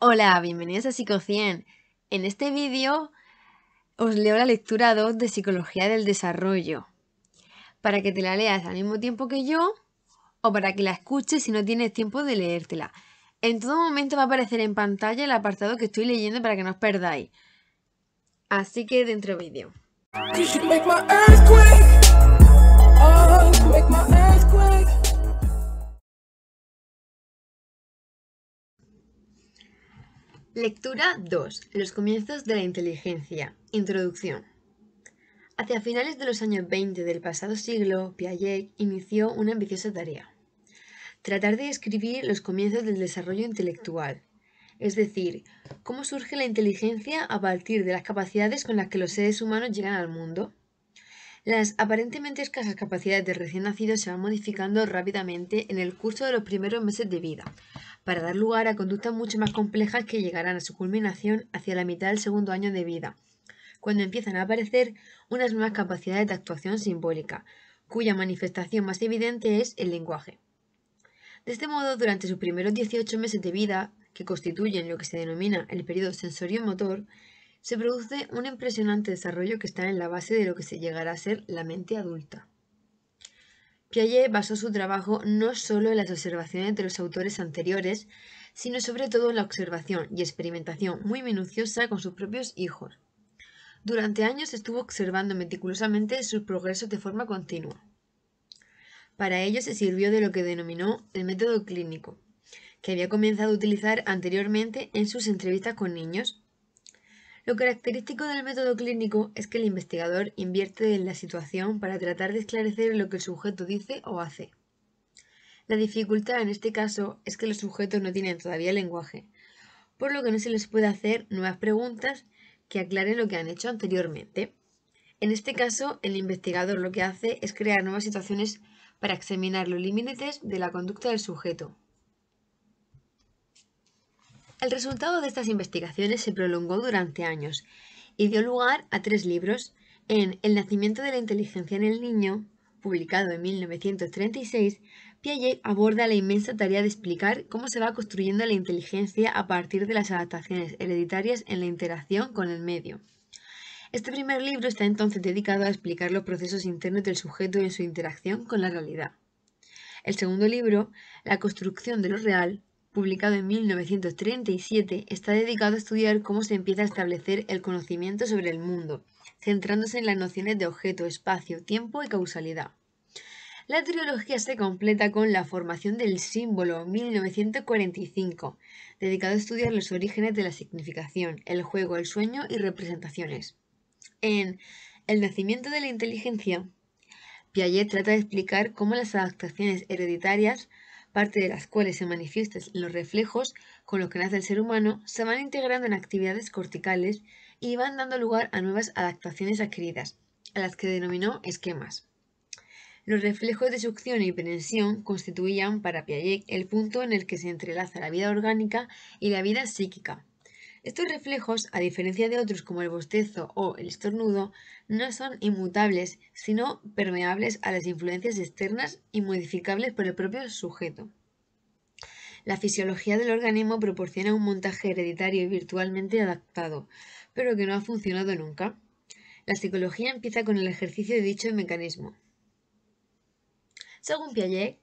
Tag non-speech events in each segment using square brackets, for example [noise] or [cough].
Hola, bienvenidos a PsicoCien. En este vídeo os leo la lectura 2 de Psicología del Desarrollo, para que te la leas al mismo tiempo que yo o para que la escuches si no tienes tiempo de leértela. En todo momento va a aparecer en pantalla el apartado que estoy leyendo para que no os perdáis. Así que dentro vídeo. Lectura 2. Los comienzos de la inteligencia. Introducción. Hacia finales de los años 20 del pasado siglo, Piaget inició una ambiciosa tarea. Tratar de escribir los comienzos del desarrollo intelectual, es decir, cómo surge la inteligencia a partir de las capacidades con las que los seres humanos llegan al mundo. Las aparentemente escasas capacidades del recién nacido se van modificando rápidamente en el curso de los primeros meses de vida, para dar lugar a conductas mucho más complejas que llegarán a su culminación hacia la mitad del segundo año de vida, cuando empiezan a aparecer unas nuevas capacidades de actuación simbólica, cuya manifestación más evidente es el lenguaje. De este modo, durante sus primeros 18 meses de vida, que constituyen lo que se denomina el periodo sensorio-motor, se produce un impresionante desarrollo que está en la base de lo que se llegará a ser la mente adulta. Piaget basó su trabajo no solo en las observaciones de los autores anteriores, sino sobre todo en la observación y experimentación muy minuciosa con sus propios hijos. Durante años estuvo observando meticulosamente sus progresos de forma continua. Para ello se sirvió de lo que denominó el método clínico, que había comenzado a utilizar anteriormente en sus entrevistas con niños lo característico del método clínico es que el investigador invierte en la situación para tratar de esclarecer lo que el sujeto dice o hace. La dificultad en este caso es que los sujetos no tienen todavía lenguaje, por lo que no se les puede hacer nuevas preguntas que aclaren lo que han hecho anteriormente. En este caso, el investigador lo que hace es crear nuevas situaciones para examinar los límites de la conducta del sujeto. El resultado de estas investigaciones se prolongó durante años y dio lugar a tres libros en El nacimiento de la inteligencia en el niño, publicado en 1936, Piaget aborda la inmensa tarea de explicar cómo se va construyendo la inteligencia a partir de las adaptaciones hereditarias en la interacción con el medio. Este primer libro está entonces dedicado a explicar los procesos internos del sujeto en su interacción con la realidad. El segundo libro, La construcción de lo real, publicado en 1937, está dedicado a estudiar cómo se empieza a establecer el conocimiento sobre el mundo, centrándose en las nociones de objeto, espacio, tiempo y causalidad. La trilogía se completa con La formación del símbolo, 1945, dedicado a estudiar los orígenes de la significación, el juego, el sueño y representaciones. En El nacimiento de la inteligencia, Piaget trata de explicar cómo las adaptaciones hereditarias parte de las cuales se manifiestan los reflejos con los que nace el ser humano, se van integrando en actividades corticales y van dando lugar a nuevas adaptaciones adquiridas, a las que denominó esquemas. Los reflejos de succión y penensión constituían para Piaget el punto en el que se entrelaza la vida orgánica y la vida psíquica, estos reflejos, a diferencia de otros como el bostezo o el estornudo, no son inmutables, sino permeables a las influencias externas y modificables por el propio sujeto. La fisiología del organismo proporciona un montaje hereditario y virtualmente adaptado, pero que no ha funcionado nunca. La psicología empieza con el ejercicio de dicho mecanismo. Según Piaget,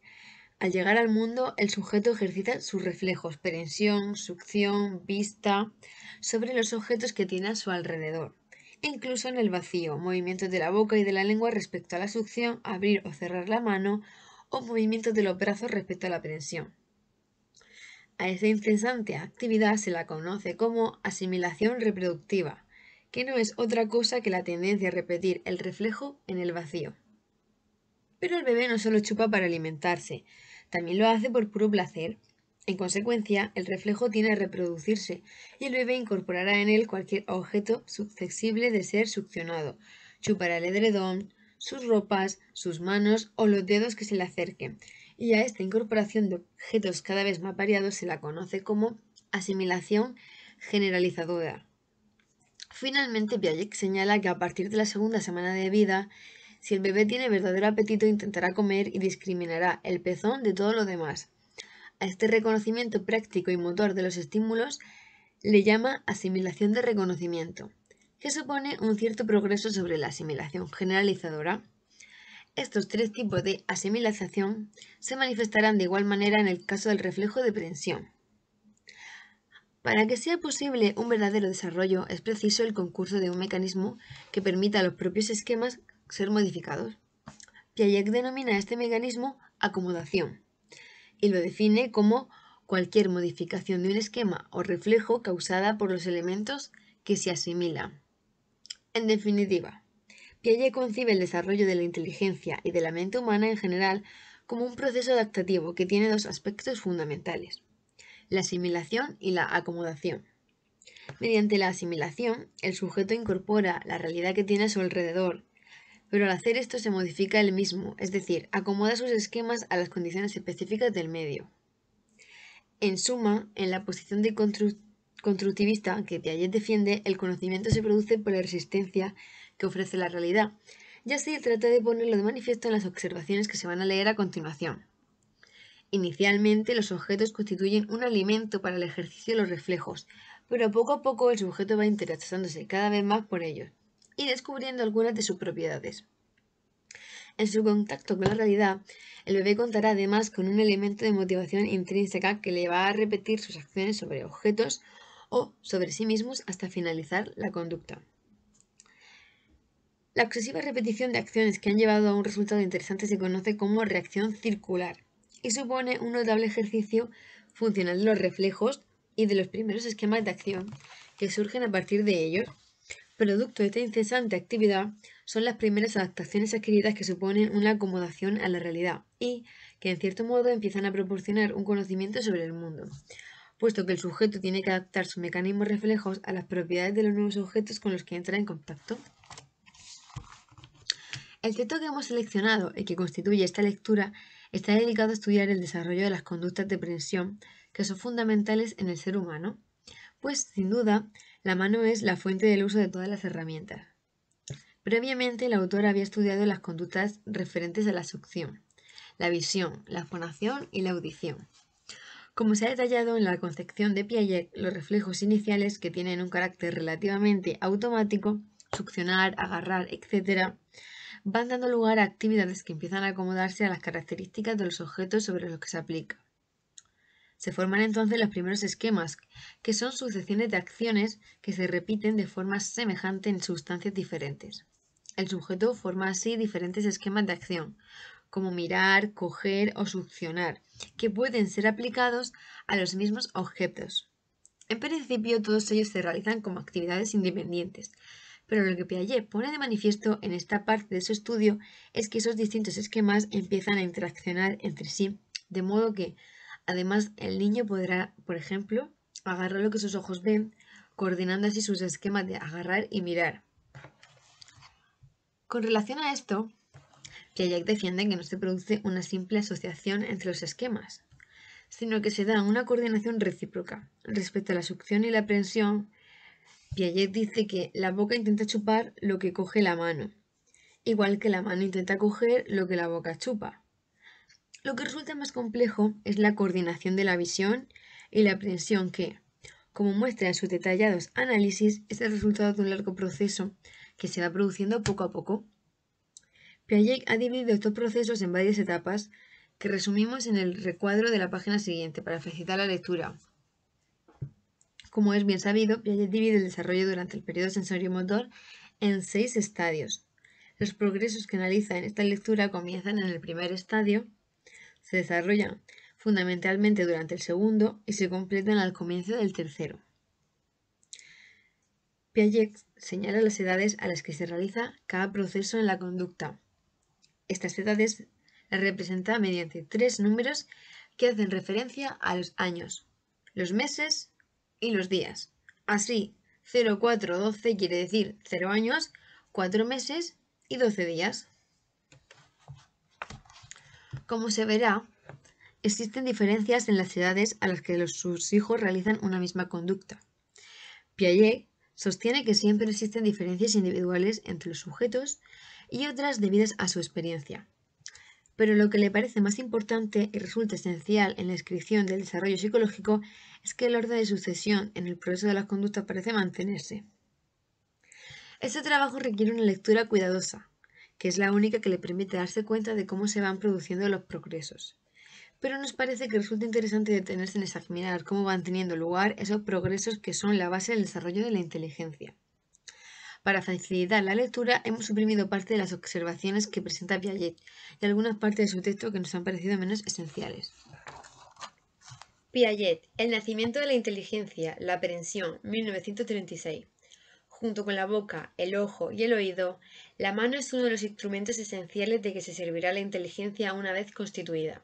al llegar al mundo, el sujeto ejercita sus reflejos, prensión, succión, vista, sobre los objetos que tiene a su alrededor, e incluso en el vacío, movimientos de la boca y de la lengua respecto a la succión, abrir o cerrar la mano, o movimientos de los brazos respecto a la prensión. A esta incesante actividad se la conoce como asimilación reproductiva, que no es otra cosa que la tendencia a repetir el reflejo en el vacío. Pero el bebé no solo chupa para alimentarse, también lo hace por puro placer. En consecuencia, el reflejo tiene que reproducirse y el bebé incorporará en él cualquier objeto susceptible de ser succionado. Chupará el edredón, sus ropas, sus manos o los dedos que se le acerquen. Y a esta incorporación de objetos cada vez más variados se la conoce como asimilación generalizadora. Finalmente, Piaget señala que a partir de la segunda semana de vida, si el bebé tiene verdadero apetito, intentará comer y discriminará el pezón de todo lo demás. A este reconocimiento práctico y motor de los estímulos le llama asimilación de reconocimiento, que supone un cierto progreso sobre la asimilación generalizadora. Estos tres tipos de asimilación se manifestarán de igual manera en el caso del reflejo de prensión. Para que sea posible un verdadero desarrollo es preciso el concurso de un mecanismo que permita a los propios esquemas ser modificados. Piaget denomina este mecanismo acomodación y lo define como cualquier modificación de un esquema o reflejo causada por los elementos que se asimilan. En definitiva, Piaget concibe el desarrollo de la inteligencia y de la mente humana en general como un proceso adaptativo que tiene dos aspectos fundamentales, la asimilación y la acomodación. Mediante la asimilación, el sujeto incorpora la realidad que tiene a su alrededor pero al hacer esto se modifica el mismo, es decir, acomoda sus esquemas a las condiciones específicas del medio. En suma, en la posición de constructivista que Piaget defiende, el conocimiento se produce por la resistencia que ofrece la realidad, y así trata de ponerlo de manifiesto en las observaciones que se van a leer a continuación. Inicialmente, los objetos constituyen un alimento para el ejercicio de los reflejos, pero poco a poco el sujeto va interesándose cada vez más por ellos, y descubriendo algunas de sus propiedades. En su contacto con la realidad, el bebé contará además con un elemento de motivación intrínseca que le va a repetir sus acciones sobre objetos o sobre sí mismos hasta finalizar la conducta. La excesiva repetición de acciones que han llevado a un resultado interesante se conoce como reacción circular y supone un notable ejercicio funcional de los reflejos y de los primeros esquemas de acción que surgen a partir de ellos Producto de esta incesante actividad son las primeras adaptaciones adquiridas que suponen una acomodación a la realidad y que en cierto modo empiezan a proporcionar un conocimiento sobre el mundo, puesto que el sujeto tiene que adaptar sus mecanismos reflejos a las propiedades de los nuevos objetos con los que entra en contacto. El texto que hemos seleccionado y que constituye esta lectura está dedicado a estudiar el desarrollo de las conductas de prensión que son fundamentales en el ser humano, pues sin duda la mano es la fuente del uso de todas las herramientas. Previamente, el autor había estudiado las conductas referentes a la succión, la visión, la fonación y la audición. Como se ha detallado en la concepción de Piaget, los reflejos iniciales que tienen un carácter relativamente automático, succionar, agarrar, etc., van dando lugar a actividades que empiezan a acomodarse a las características de los objetos sobre los que se aplica. Se forman entonces los primeros esquemas, que son sucesiones de acciones que se repiten de forma semejante en sustancias diferentes. El sujeto forma así diferentes esquemas de acción, como mirar, coger o succionar, que pueden ser aplicados a los mismos objetos. En principio, todos ellos se realizan como actividades independientes, pero lo que Piaget pone de manifiesto en esta parte de su estudio es que esos distintos esquemas empiezan a interaccionar entre sí, de modo que Además, el niño podrá, por ejemplo, agarrar lo que sus ojos ven, coordinando así sus esquemas de agarrar y mirar. Con relación a esto, Piaget defiende que no se produce una simple asociación entre los esquemas, sino que se da una coordinación recíproca. Respecto a la succión y la prensión, Piaget dice que la boca intenta chupar lo que coge la mano, igual que la mano intenta coger lo que la boca chupa. Lo que resulta más complejo es la coordinación de la visión y la aprensión que, como muestra en sus detallados análisis, es el resultado de un largo proceso que se va produciendo poco a poco. Piaget ha dividido estos procesos en varias etapas que resumimos en el recuadro de la página siguiente para facilitar la lectura. Como es bien sabido, Piaget divide el desarrollo durante el periodo sensorio-motor en seis estadios. Los progresos que analiza en esta lectura comienzan en el primer estadio, se desarrollan fundamentalmente durante el segundo y se completan al comienzo del tercero. Piaget señala las edades a las que se realiza cada proceso en la conducta. Estas edades las representa mediante tres números que hacen referencia a los años, los meses y los días. Así, 0412 quiere decir 0 años, 4 meses y 12 días. Como se verá, existen diferencias en las edades a las que los, sus hijos realizan una misma conducta. Piaget sostiene que siempre existen diferencias individuales entre los sujetos y otras debidas a su experiencia. Pero lo que le parece más importante y resulta esencial en la descripción del desarrollo psicológico es que el orden de sucesión en el proceso de las conductas parece mantenerse. Este trabajo requiere una lectura cuidadosa, que es la única que le permite darse cuenta de cómo se van produciendo los progresos. Pero nos parece que resulta interesante detenerse en examinar cómo van teniendo lugar esos progresos que son la base del desarrollo de la inteligencia. Para facilitar la lectura, hemos suprimido parte de las observaciones que presenta Piaget y algunas partes de su texto que nos han parecido menos esenciales. Piaget, El nacimiento de la inteligencia, la aprensión. 1936. Junto con la boca, el ojo y el oído, la mano es uno de los instrumentos esenciales de que se servirá la inteligencia una vez constituida.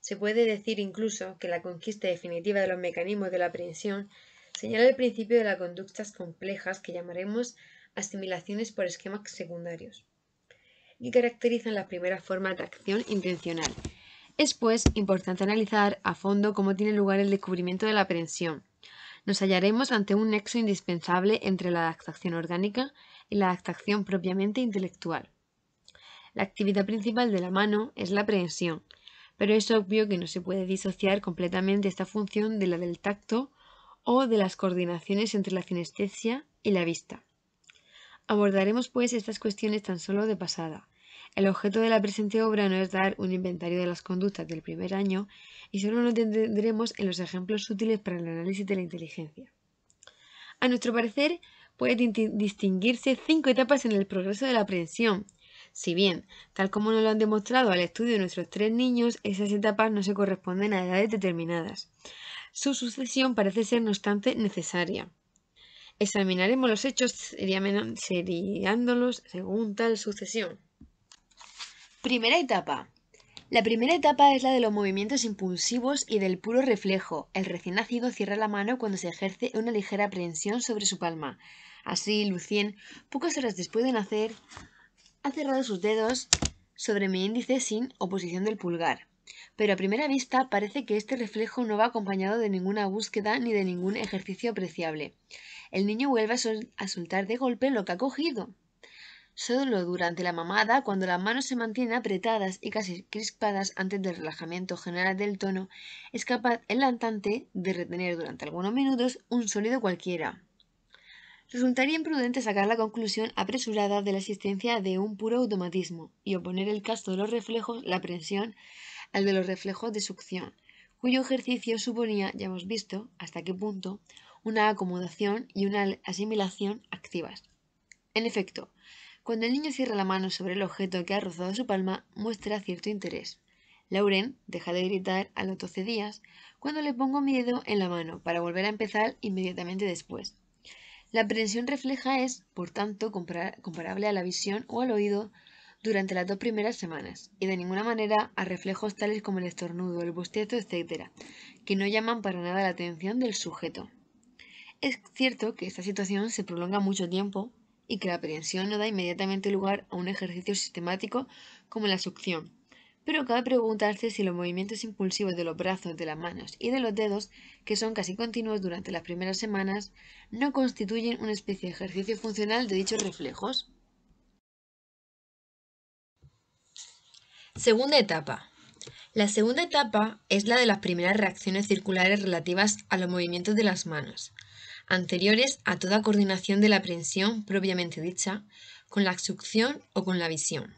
Se puede decir incluso que la conquista definitiva de los mecanismos de la aprehensión señala el principio de las conductas complejas que llamaremos asimilaciones por esquemas secundarios, y caracterizan la primera forma de acción intencional. Es pues importante analizar a fondo cómo tiene lugar el descubrimiento de la aprehensión, nos hallaremos ante un nexo indispensable entre la adaptación orgánica y la adaptación propiamente intelectual. La actividad principal de la mano es la prensión, pero es obvio que no se puede disociar completamente esta función de la del tacto o de las coordinaciones entre la sinestesia y la vista. Abordaremos pues estas cuestiones tan solo de pasada, el objeto de la presente obra no es dar un inventario de las conductas del primer año y solo nos tendremos en los ejemplos útiles para el análisis de la inteligencia. A nuestro parecer, puede distinguirse cinco etapas en el progreso de la aprehensión. Si bien, tal como nos lo han demostrado al estudio de nuestros tres niños, esas etapas no se corresponden a edades determinadas. Su sucesión parece ser, no obstante, necesaria. Examinaremos los hechos seriándolos según tal sucesión. Primera etapa. La primera etapa es la de los movimientos impulsivos y del puro reflejo. El recién nacido cierra la mano cuando se ejerce una ligera aprehensión sobre su palma. Así, Lucien, pocas horas después de nacer, ha cerrado sus dedos sobre mi índice sin oposición del pulgar. Pero a primera vista parece que este reflejo no va acompañado de ninguna búsqueda ni de ningún ejercicio apreciable. El niño vuelve a soltar de golpe lo que ha cogido solo durante la mamada, cuando las manos se mantienen apretadas y casi crispadas antes del relajamiento general del tono, es capaz el lantante de retener durante algunos minutos un sólido cualquiera. Resultaría imprudente sacar la conclusión apresurada de la existencia de un puro automatismo y oponer el caso de los reflejos, la presión al de los reflejos de succión, cuyo ejercicio suponía, ya hemos visto, hasta qué punto, una acomodación y una asimilación activas. En efecto, cuando el niño cierra la mano sobre el objeto que ha rozado su palma, muestra cierto interés. Lauren deja de gritar a los 12 días cuando le pongo miedo dedo en la mano para volver a empezar inmediatamente después. La aprensión refleja es, por tanto, comparable a la visión o al oído durante las dos primeras semanas, y de ninguna manera a reflejos tales como el estornudo, el bostezo, etc., que no llaman para nada la atención del sujeto. Es cierto que esta situación se prolonga mucho tiempo, y que la aprehensión no da inmediatamente lugar a un ejercicio sistemático como la succión. Pero cabe preguntarse si los movimientos impulsivos de los brazos, de las manos y de los dedos, que son casi continuos durante las primeras semanas, no constituyen una especie de ejercicio funcional de dichos reflejos. Segunda etapa. La segunda etapa es la de las primeras reacciones circulares relativas a los movimientos de las manos anteriores a toda coordinación de la aprensión propiamente dicha, con la succión o con la visión.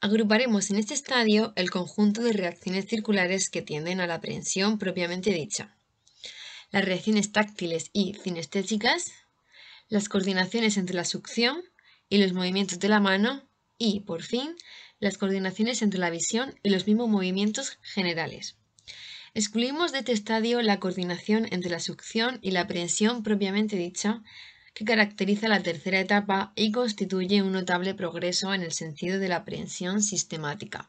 Agruparemos en este estadio el conjunto de reacciones circulares que tienden a la aprensión propiamente dicha. Las reacciones táctiles y cinestésicas, las coordinaciones entre la succión y los movimientos de la mano y, por fin, las coordinaciones entre la visión y los mismos movimientos generales. Excluimos de este estadio la coordinación entre la succión y la aprehensión propiamente dicha, que caracteriza la tercera etapa y constituye un notable progreso en el sentido de la aprehensión sistemática,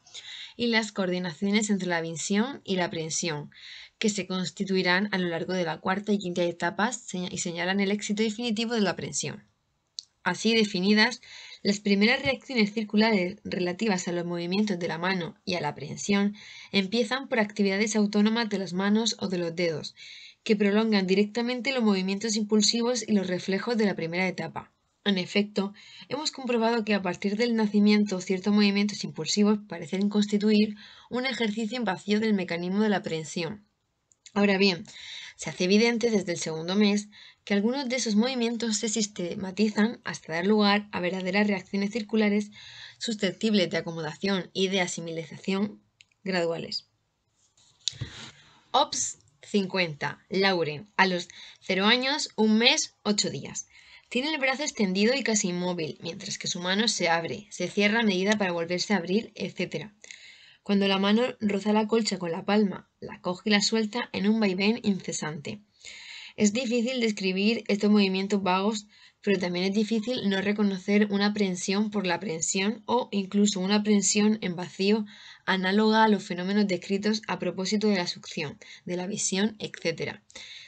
y las coordinaciones entre la visión y la aprehensión, que se constituirán a lo largo de la cuarta y quinta etapas y señalan el éxito definitivo de la aprehensión. Así definidas, las primeras reacciones circulares relativas a los movimientos de la mano y a la aprehensión empiezan por actividades autónomas de las manos o de los dedos, que prolongan directamente los movimientos impulsivos y los reflejos de la primera etapa. En efecto, hemos comprobado que a partir del nacimiento ciertos movimientos impulsivos parecen constituir un ejercicio en vacío del mecanismo de la aprehensión. Ahora bien, se hace evidente desde el segundo mes que algunos de esos movimientos se sistematizan hasta dar lugar a verdaderas reacciones circulares susceptibles de acomodación y de asimilización graduales. Ops 50. Lauren, a los 0 años, un mes, 8 días. Tiene el brazo extendido y casi inmóvil, mientras que su mano se abre, se cierra a medida para volverse a abrir, etc. Cuando la mano roza la colcha con la palma, la coge y la suelta en un vaivén incesante. Es difícil describir estos movimientos vagos, pero también es difícil no reconocer una aprensión por la aprensión o incluso una aprensión en vacío análoga a los fenómenos descritos a propósito de la succión, de la visión, etc.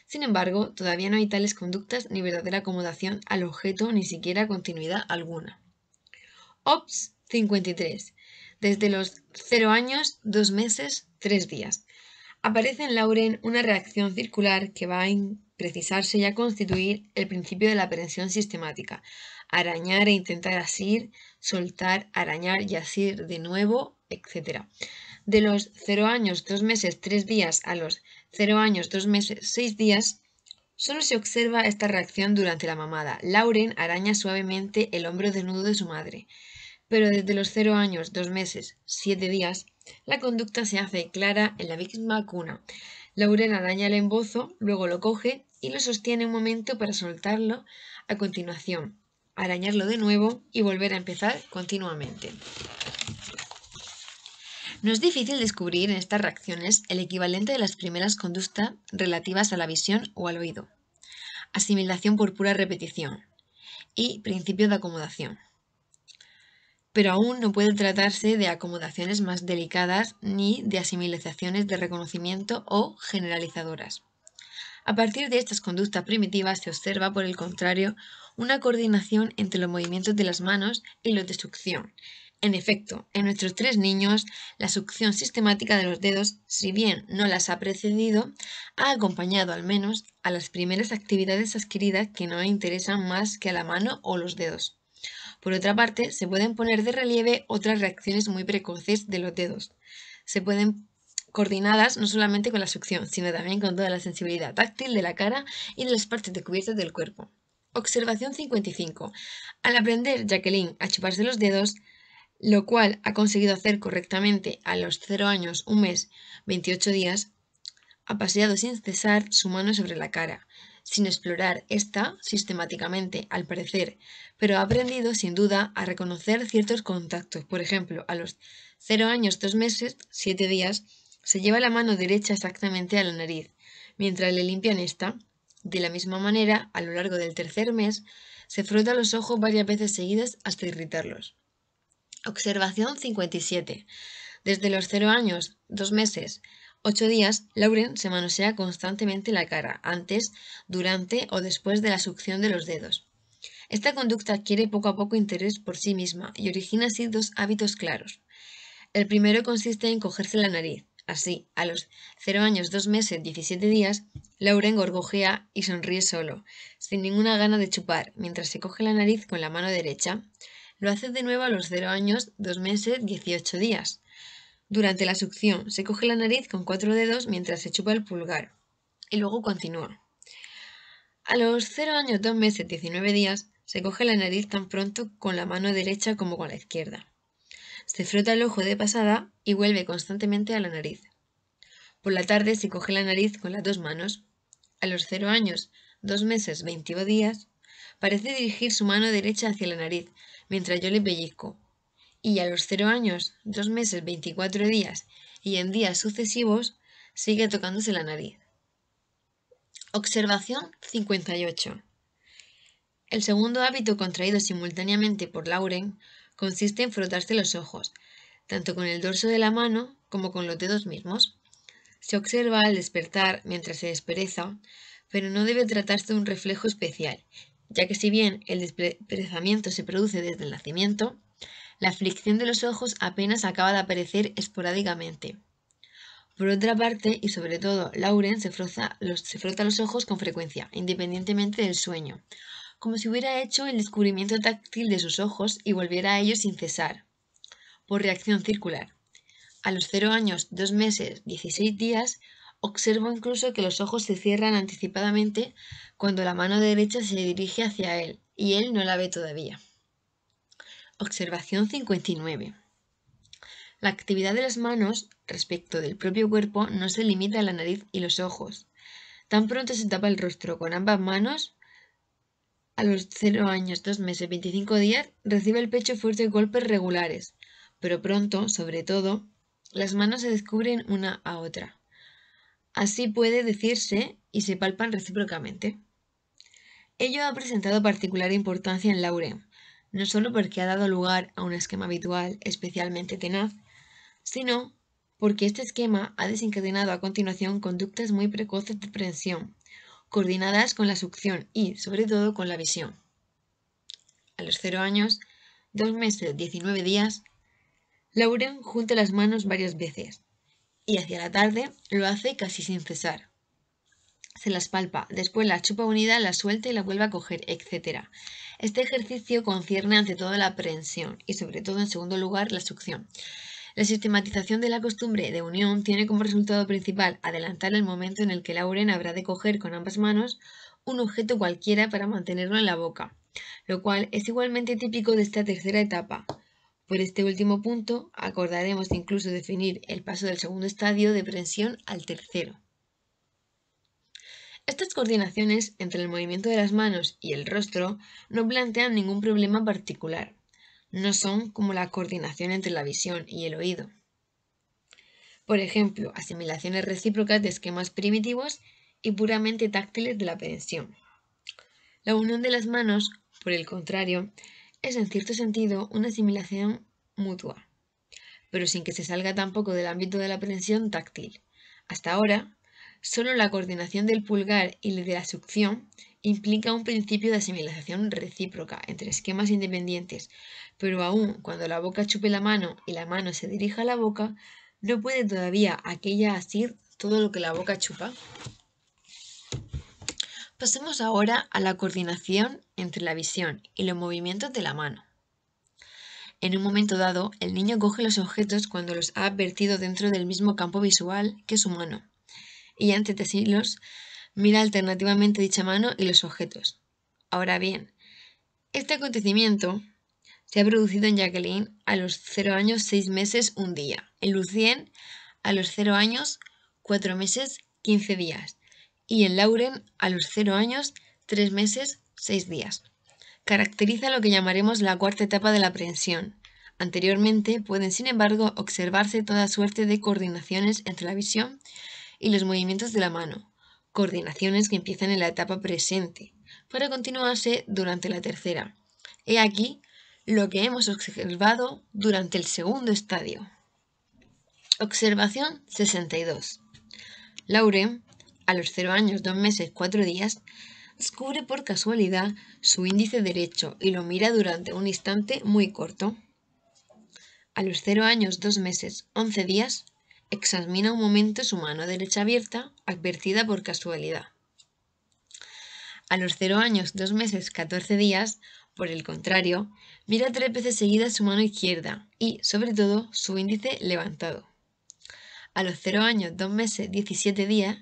Sin embargo, todavía no hay tales conductas ni verdadera acomodación al objeto ni siquiera continuidad alguna. Ops 53. Desde los 0 años, 2 meses, 3 días. Aparece en Lauren una reacción circular que va en precisarse y a constituir el principio de la aprehensión sistemática. Arañar e intentar asir, soltar, arañar y asir de nuevo, etc. De los 0 años, 2 meses, 3 días a los 0 años, 2 meses, 6 días, solo se observa esta reacción durante la mamada. Lauren araña suavemente el hombro desnudo de su madre. Pero desde los 0 años, 2 meses, 7 días, la conducta se hace clara en la misma cuna. Lauren araña el embozo, luego lo coge y lo sostiene un momento para soltarlo a continuación, arañarlo de nuevo y volver a empezar continuamente. No es difícil descubrir en estas reacciones el equivalente de las primeras conductas relativas a la visión o al oído. Asimilación por pura repetición y principio de acomodación. Pero aún no puede tratarse de acomodaciones más delicadas ni de asimilaciones de reconocimiento o generalizadoras. A partir de estas conductas primitivas se observa, por el contrario, una coordinación entre los movimientos de las manos y los de succión. En efecto, en nuestros tres niños, la succión sistemática de los dedos, si bien no las ha precedido, ha acompañado al menos a las primeras actividades adquiridas que no interesan más que a la mano o los dedos. Por otra parte, se pueden poner de relieve otras reacciones muy precoces de los dedos. Se pueden coordinadas no solamente con la succión, sino también con toda la sensibilidad táctil de la cara y de las partes cubierta del cuerpo. Observación 55. Al aprender Jacqueline a chuparse los dedos, lo cual ha conseguido hacer correctamente a los 0 años, un mes, 28 días, ha paseado sin cesar su mano sobre la cara, sin explorar esta sistemáticamente, al parecer, pero ha aprendido sin duda a reconocer ciertos contactos, por ejemplo, a los 0 años, 2 meses, 7 días, se lleva la mano derecha exactamente a la nariz, mientras le limpian esta. De la misma manera, a lo largo del tercer mes, se frota los ojos varias veces seguidas hasta irritarlos. Observación 57. Desde los 0 años, 2 meses, 8 días, Lauren se manosea constantemente la cara, antes, durante o después de la succión de los dedos. Esta conducta adquiere poco a poco interés por sí misma y origina así dos hábitos claros. El primero consiste en cogerse la nariz, Así, a los 0 años, 2 meses, 17 días, Lauren engorgojea y sonríe solo, sin ninguna gana de chupar, mientras se coge la nariz con la mano derecha. Lo hace de nuevo a los 0 años, 2 meses, 18 días. Durante la succión, se coge la nariz con cuatro dedos mientras se chupa el pulgar. Y luego continúa. A los 0 años, 2 meses, 19 días, se coge la nariz tan pronto con la mano derecha como con la izquierda se frota el ojo de pasada y vuelve constantemente a la nariz. Por la tarde se coge la nariz con las dos manos. A los cero años, dos meses, 21 días, parece dirigir su mano derecha hacia la nariz, mientras yo le pellizco. Y a los cero años, dos meses, veinticuatro días, y en días sucesivos, sigue tocándose la nariz. Observación 58. El segundo hábito contraído simultáneamente por Lauren consiste en frotarse los ojos, tanto con el dorso de la mano como con los dedos mismos. Se observa al despertar mientras se despereza, pero no debe tratarse de un reflejo especial, ya que si bien el desperezamiento se produce desde el nacimiento, la fricción de los ojos apenas acaba de aparecer esporádicamente. Por otra parte, y sobre todo, Lauren se frota los ojos con frecuencia, independientemente del sueño, como si hubiera hecho el descubrimiento táctil de sus ojos y volviera a ellos sin cesar, por reacción circular. A los 0 años, 2 meses, 16 días, observo incluso que los ojos se cierran anticipadamente cuando la mano derecha se dirige hacia él y él no la ve todavía. Observación 59. La actividad de las manos respecto del propio cuerpo no se limita a la nariz y los ojos. Tan pronto se tapa el rostro con ambas manos, a los 0 años, 2 meses, 25 días, recibe el pecho fuertes golpes regulares, pero pronto, sobre todo, las manos se descubren una a otra. Así puede decirse y se palpan recíprocamente. Ello ha presentado particular importancia en Lauren, no solo porque ha dado lugar a un esquema habitual especialmente tenaz, sino porque este esquema ha desencadenado a continuación conductas muy precoces de prensión, coordinadas con la succión y, sobre todo, con la visión. A los cero años, dos meses, 19 días, Lauren junta las manos varias veces y hacia la tarde lo hace casi sin cesar. Se las palpa, después la chupa unida, la suelta y la vuelve a coger, etc. Este ejercicio concierne ante todo la aprehensión y sobre todo en segundo lugar la succión. La sistematización de la costumbre de unión tiene como resultado principal adelantar el momento en el que Lauren habrá de coger con ambas manos un objeto cualquiera para mantenerlo en la boca, lo cual es igualmente típico de esta tercera etapa. Por este último punto, acordaremos incluso definir el paso del segundo estadio de prensión al tercero. Estas coordinaciones entre el movimiento de las manos y el rostro no plantean ningún problema particular no son como la coordinación entre la visión y el oído. Por ejemplo, asimilaciones recíprocas de esquemas primitivos y puramente táctiles de la prensión. La unión de las manos, por el contrario, es en cierto sentido una asimilación mutua, pero sin que se salga tampoco del ámbito de la aprehensión táctil. Hasta ahora, solo la coordinación del pulgar y la de la succión implica un principio de asimilación recíproca entre esquemas independientes, pero aún cuando la boca chupe la mano y la mano se dirija a la boca, no puede todavía aquella asir todo lo que la boca chupa. Pasemos ahora a la coordinación entre la visión y los movimientos de la mano. En un momento dado, el niño coge los objetos cuando los ha advertido dentro del mismo campo visual que su mano, y antes de decirlos, mira alternativamente dicha mano y los objetos. Ahora bien, este acontecimiento se ha producido en Jacqueline a los 0 años 6 meses un día, en Lucien a los 0 años 4 meses 15 días y en Lauren a los 0 años 3 meses 6 días. Caracteriza lo que llamaremos la cuarta etapa de la aprehensión. Anteriormente pueden, sin embargo, observarse toda suerte de coordinaciones entre la visión y los movimientos de la mano, coordinaciones que empiezan en la etapa presente, para continuarse durante la tercera. He aquí lo que hemos observado durante el segundo estadio. Observación 62. Lauren, a los 0 años, 2 meses, 4 días, descubre por casualidad su índice derecho y lo mira durante un instante muy corto. A los 0 años, 2 meses, 11 días, Examina un momento su mano derecha abierta, advertida por casualidad. A los 0 años, 2 meses, 14 días, por el contrario, mira tres veces seguidas su mano izquierda y, sobre todo, su índice levantado. A los 0 años, 2 meses, 17 días,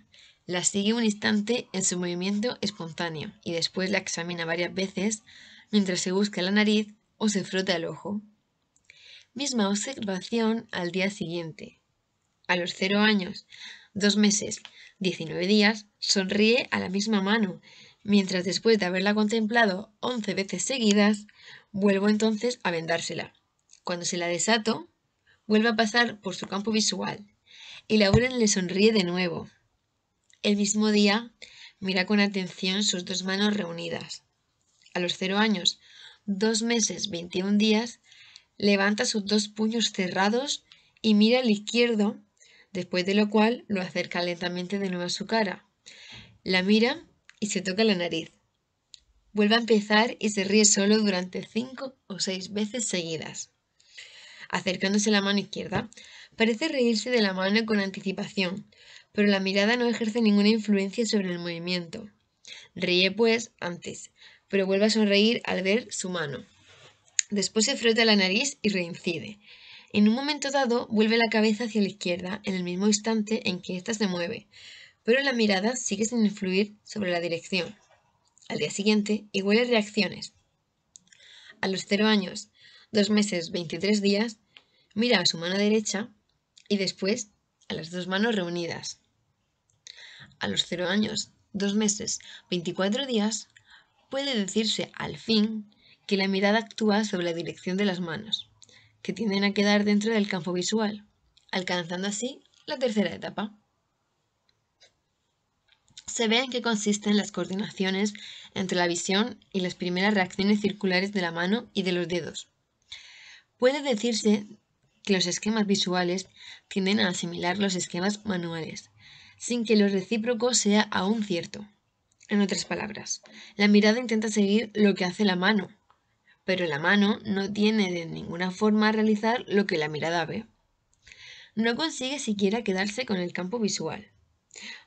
la sigue un instante en su movimiento espontáneo y después la examina varias veces mientras se busca la nariz o se frota el ojo. Misma observación al día siguiente, a los 0 años, 2 meses, 19 días, sonríe a la misma mano, mientras después de haberla contemplado 11 veces seguidas, vuelvo entonces a vendársela. Cuando se la desato, vuelve a pasar por su campo visual y Lauren le sonríe de nuevo. El mismo día, mira con atención sus dos manos reunidas. A los 0 años, 2 meses, 21 días, levanta sus dos puños cerrados y mira al izquierdo después de lo cual lo acerca lentamente de nuevo a su cara. La mira y se toca la nariz. Vuelve a empezar y se ríe solo durante cinco o seis veces seguidas. Acercándose la mano izquierda, parece reírse de la mano con anticipación, pero la mirada no ejerce ninguna influencia sobre el movimiento. Ríe pues antes, pero vuelve a sonreír al ver su mano. Después se frota la nariz y reincide, en un momento dado vuelve la cabeza hacia la izquierda en el mismo instante en que ésta se mueve, pero la mirada sigue sin influir sobre la dirección. Al día siguiente, iguales reacciones. A los 0 años, 2 meses, 23 días, mira a su mano derecha y después a las dos manos reunidas. A los 0 años, 2 meses, 24 días, puede decirse al fin que la mirada actúa sobre la dirección de las manos que tienden a quedar dentro del campo visual, alcanzando así la tercera etapa. Se ve en qué consisten las coordinaciones entre la visión y las primeras reacciones circulares de la mano y de los dedos. Puede decirse que los esquemas visuales tienden a asimilar los esquemas manuales, sin que lo recíproco sea aún cierto. En otras palabras, la mirada intenta seguir lo que hace la mano, pero la mano no tiene de ninguna forma a realizar lo que la mirada ve. No consigue siquiera quedarse con el campo visual.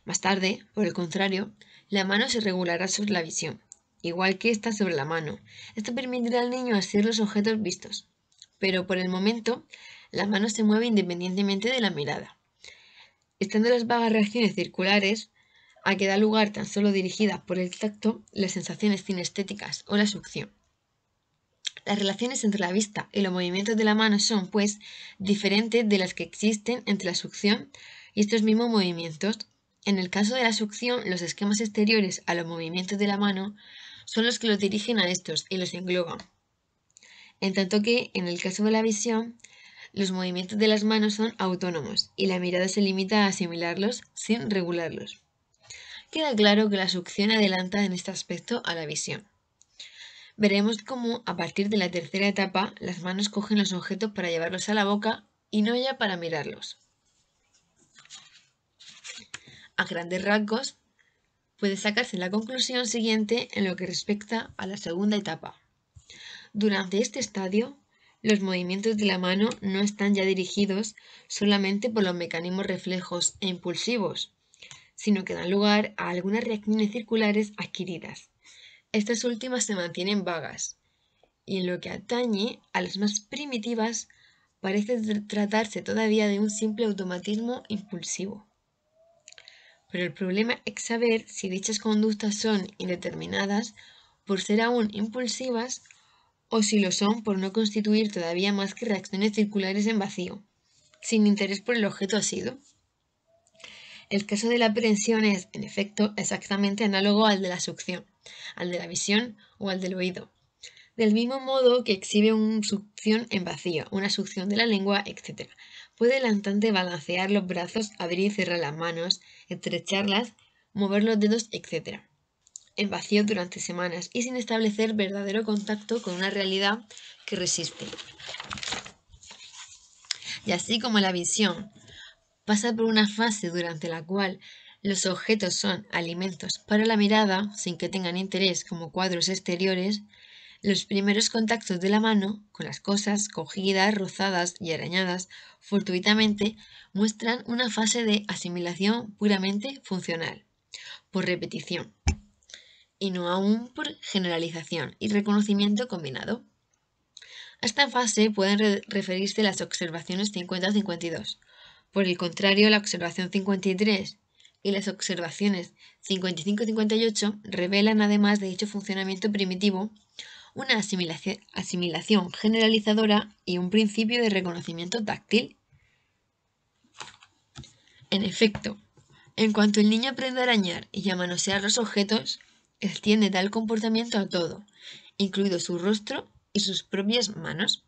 Más tarde, por el contrario, la mano se regulará sobre la visión, igual que esta sobre la mano. Esto permitirá al niño hacer los objetos vistos. Pero por el momento, la mano se mueve independientemente de la mirada. Estando las vagas reacciones circulares, a que da lugar tan solo dirigidas por el tacto, las sensaciones cinestéticas o la succión. Las relaciones entre la vista y los movimientos de la mano son, pues, diferentes de las que existen entre la succión y estos mismos movimientos. En el caso de la succión, los esquemas exteriores a los movimientos de la mano son los que los dirigen a estos y los engloban. En tanto que, en el caso de la visión, los movimientos de las manos son autónomos y la mirada se limita a asimilarlos sin regularlos. Queda claro que la succión adelanta en este aspecto a la visión. Veremos cómo, a partir de la tercera etapa, las manos cogen los objetos para llevarlos a la boca y no ya para mirarlos. A grandes rasgos, puede sacarse la conclusión siguiente en lo que respecta a la segunda etapa. Durante este estadio, los movimientos de la mano no están ya dirigidos solamente por los mecanismos reflejos e impulsivos, sino que dan lugar a algunas reacciones circulares adquiridas, estas últimas se mantienen vagas, y en lo que atañe a las más primitivas, parece tratarse todavía de un simple automatismo impulsivo. Pero el problema es saber si dichas conductas son indeterminadas por ser aún impulsivas o si lo son por no constituir todavía más que reacciones circulares en vacío, sin interés por el objeto asido. El caso de la aprehensión es, en efecto, exactamente análogo al de la succión al de la visión o al del oído. Del mismo modo que exhibe una succión en vacío, una succión de la lengua, etc. Puede el andante balancear los brazos, abrir y cerrar las manos, estrecharlas, mover los dedos, etc. En vacío durante semanas y sin establecer verdadero contacto con una realidad que resiste. Y así como la visión pasa por una fase durante la cual los objetos son alimentos para la mirada, sin que tengan interés como cuadros exteriores, los primeros contactos de la mano con las cosas cogidas, rozadas y arañadas fortuitamente muestran una fase de asimilación puramente funcional, por repetición, y no aún por generalización y reconocimiento combinado. A esta fase pueden referirse las observaciones 50-52. Por el contrario, la observación 53 y las observaciones 55 58 revelan, además de dicho funcionamiento primitivo, una asimilación generalizadora y un principio de reconocimiento táctil. En efecto, en cuanto el niño aprende a arañar y a manosear los objetos, extiende tal comportamiento a todo, incluido su rostro y sus propias manos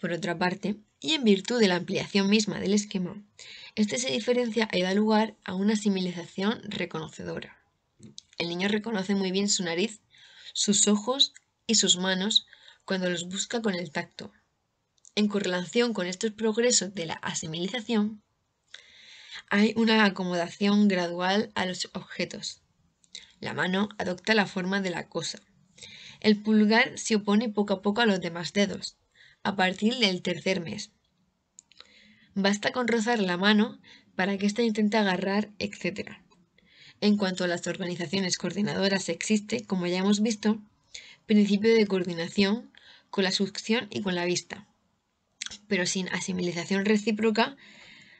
por otra parte, y en virtud de la ampliación misma del esquema, este se diferencia y da lugar a una asimilización reconocedora. El niño reconoce muy bien su nariz, sus ojos y sus manos cuando los busca con el tacto. En correlación con estos progresos de la asimilización, hay una acomodación gradual a los objetos. La mano adopta la forma de la cosa. El pulgar se opone poco a poco a los demás dedos, a partir del tercer mes. Basta con rozar la mano para que ésta intente agarrar, etc. En cuanto a las organizaciones coordinadoras existe, como ya hemos visto, principio de coordinación con la succión y con la vista, pero sin asimilización recíproca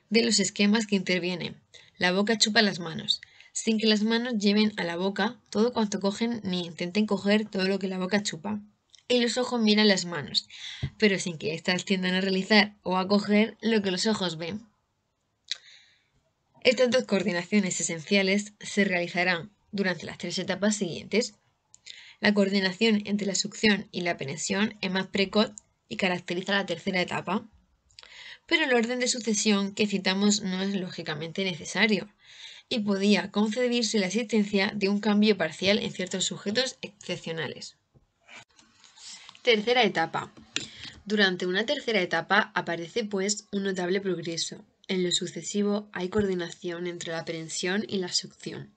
de los esquemas que intervienen. La boca chupa las manos, sin que las manos lleven a la boca todo cuanto cogen ni intenten coger todo lo que la boca chupa y los ojos miran las manos, pero sin que éstas tiendan a realizar o a coger lo que los ojos ven. Estas dos coordinaciones esenciales se realizarán durante las tres etapas siguientes. La coordinación entre la succión y la prensión es más precoz y caracteriza la tercera etapa. Pero el orden de sucesión que citamos no es lógicamente necesario y podía concebirse la existencia de un cambio parcial en ciertos sujetos excepcionales. Tercera etapa. Durante una tercera etapa aparece pues un notable progreso. En lo sucesivo hay coordinación entre la aprehensión y la succión.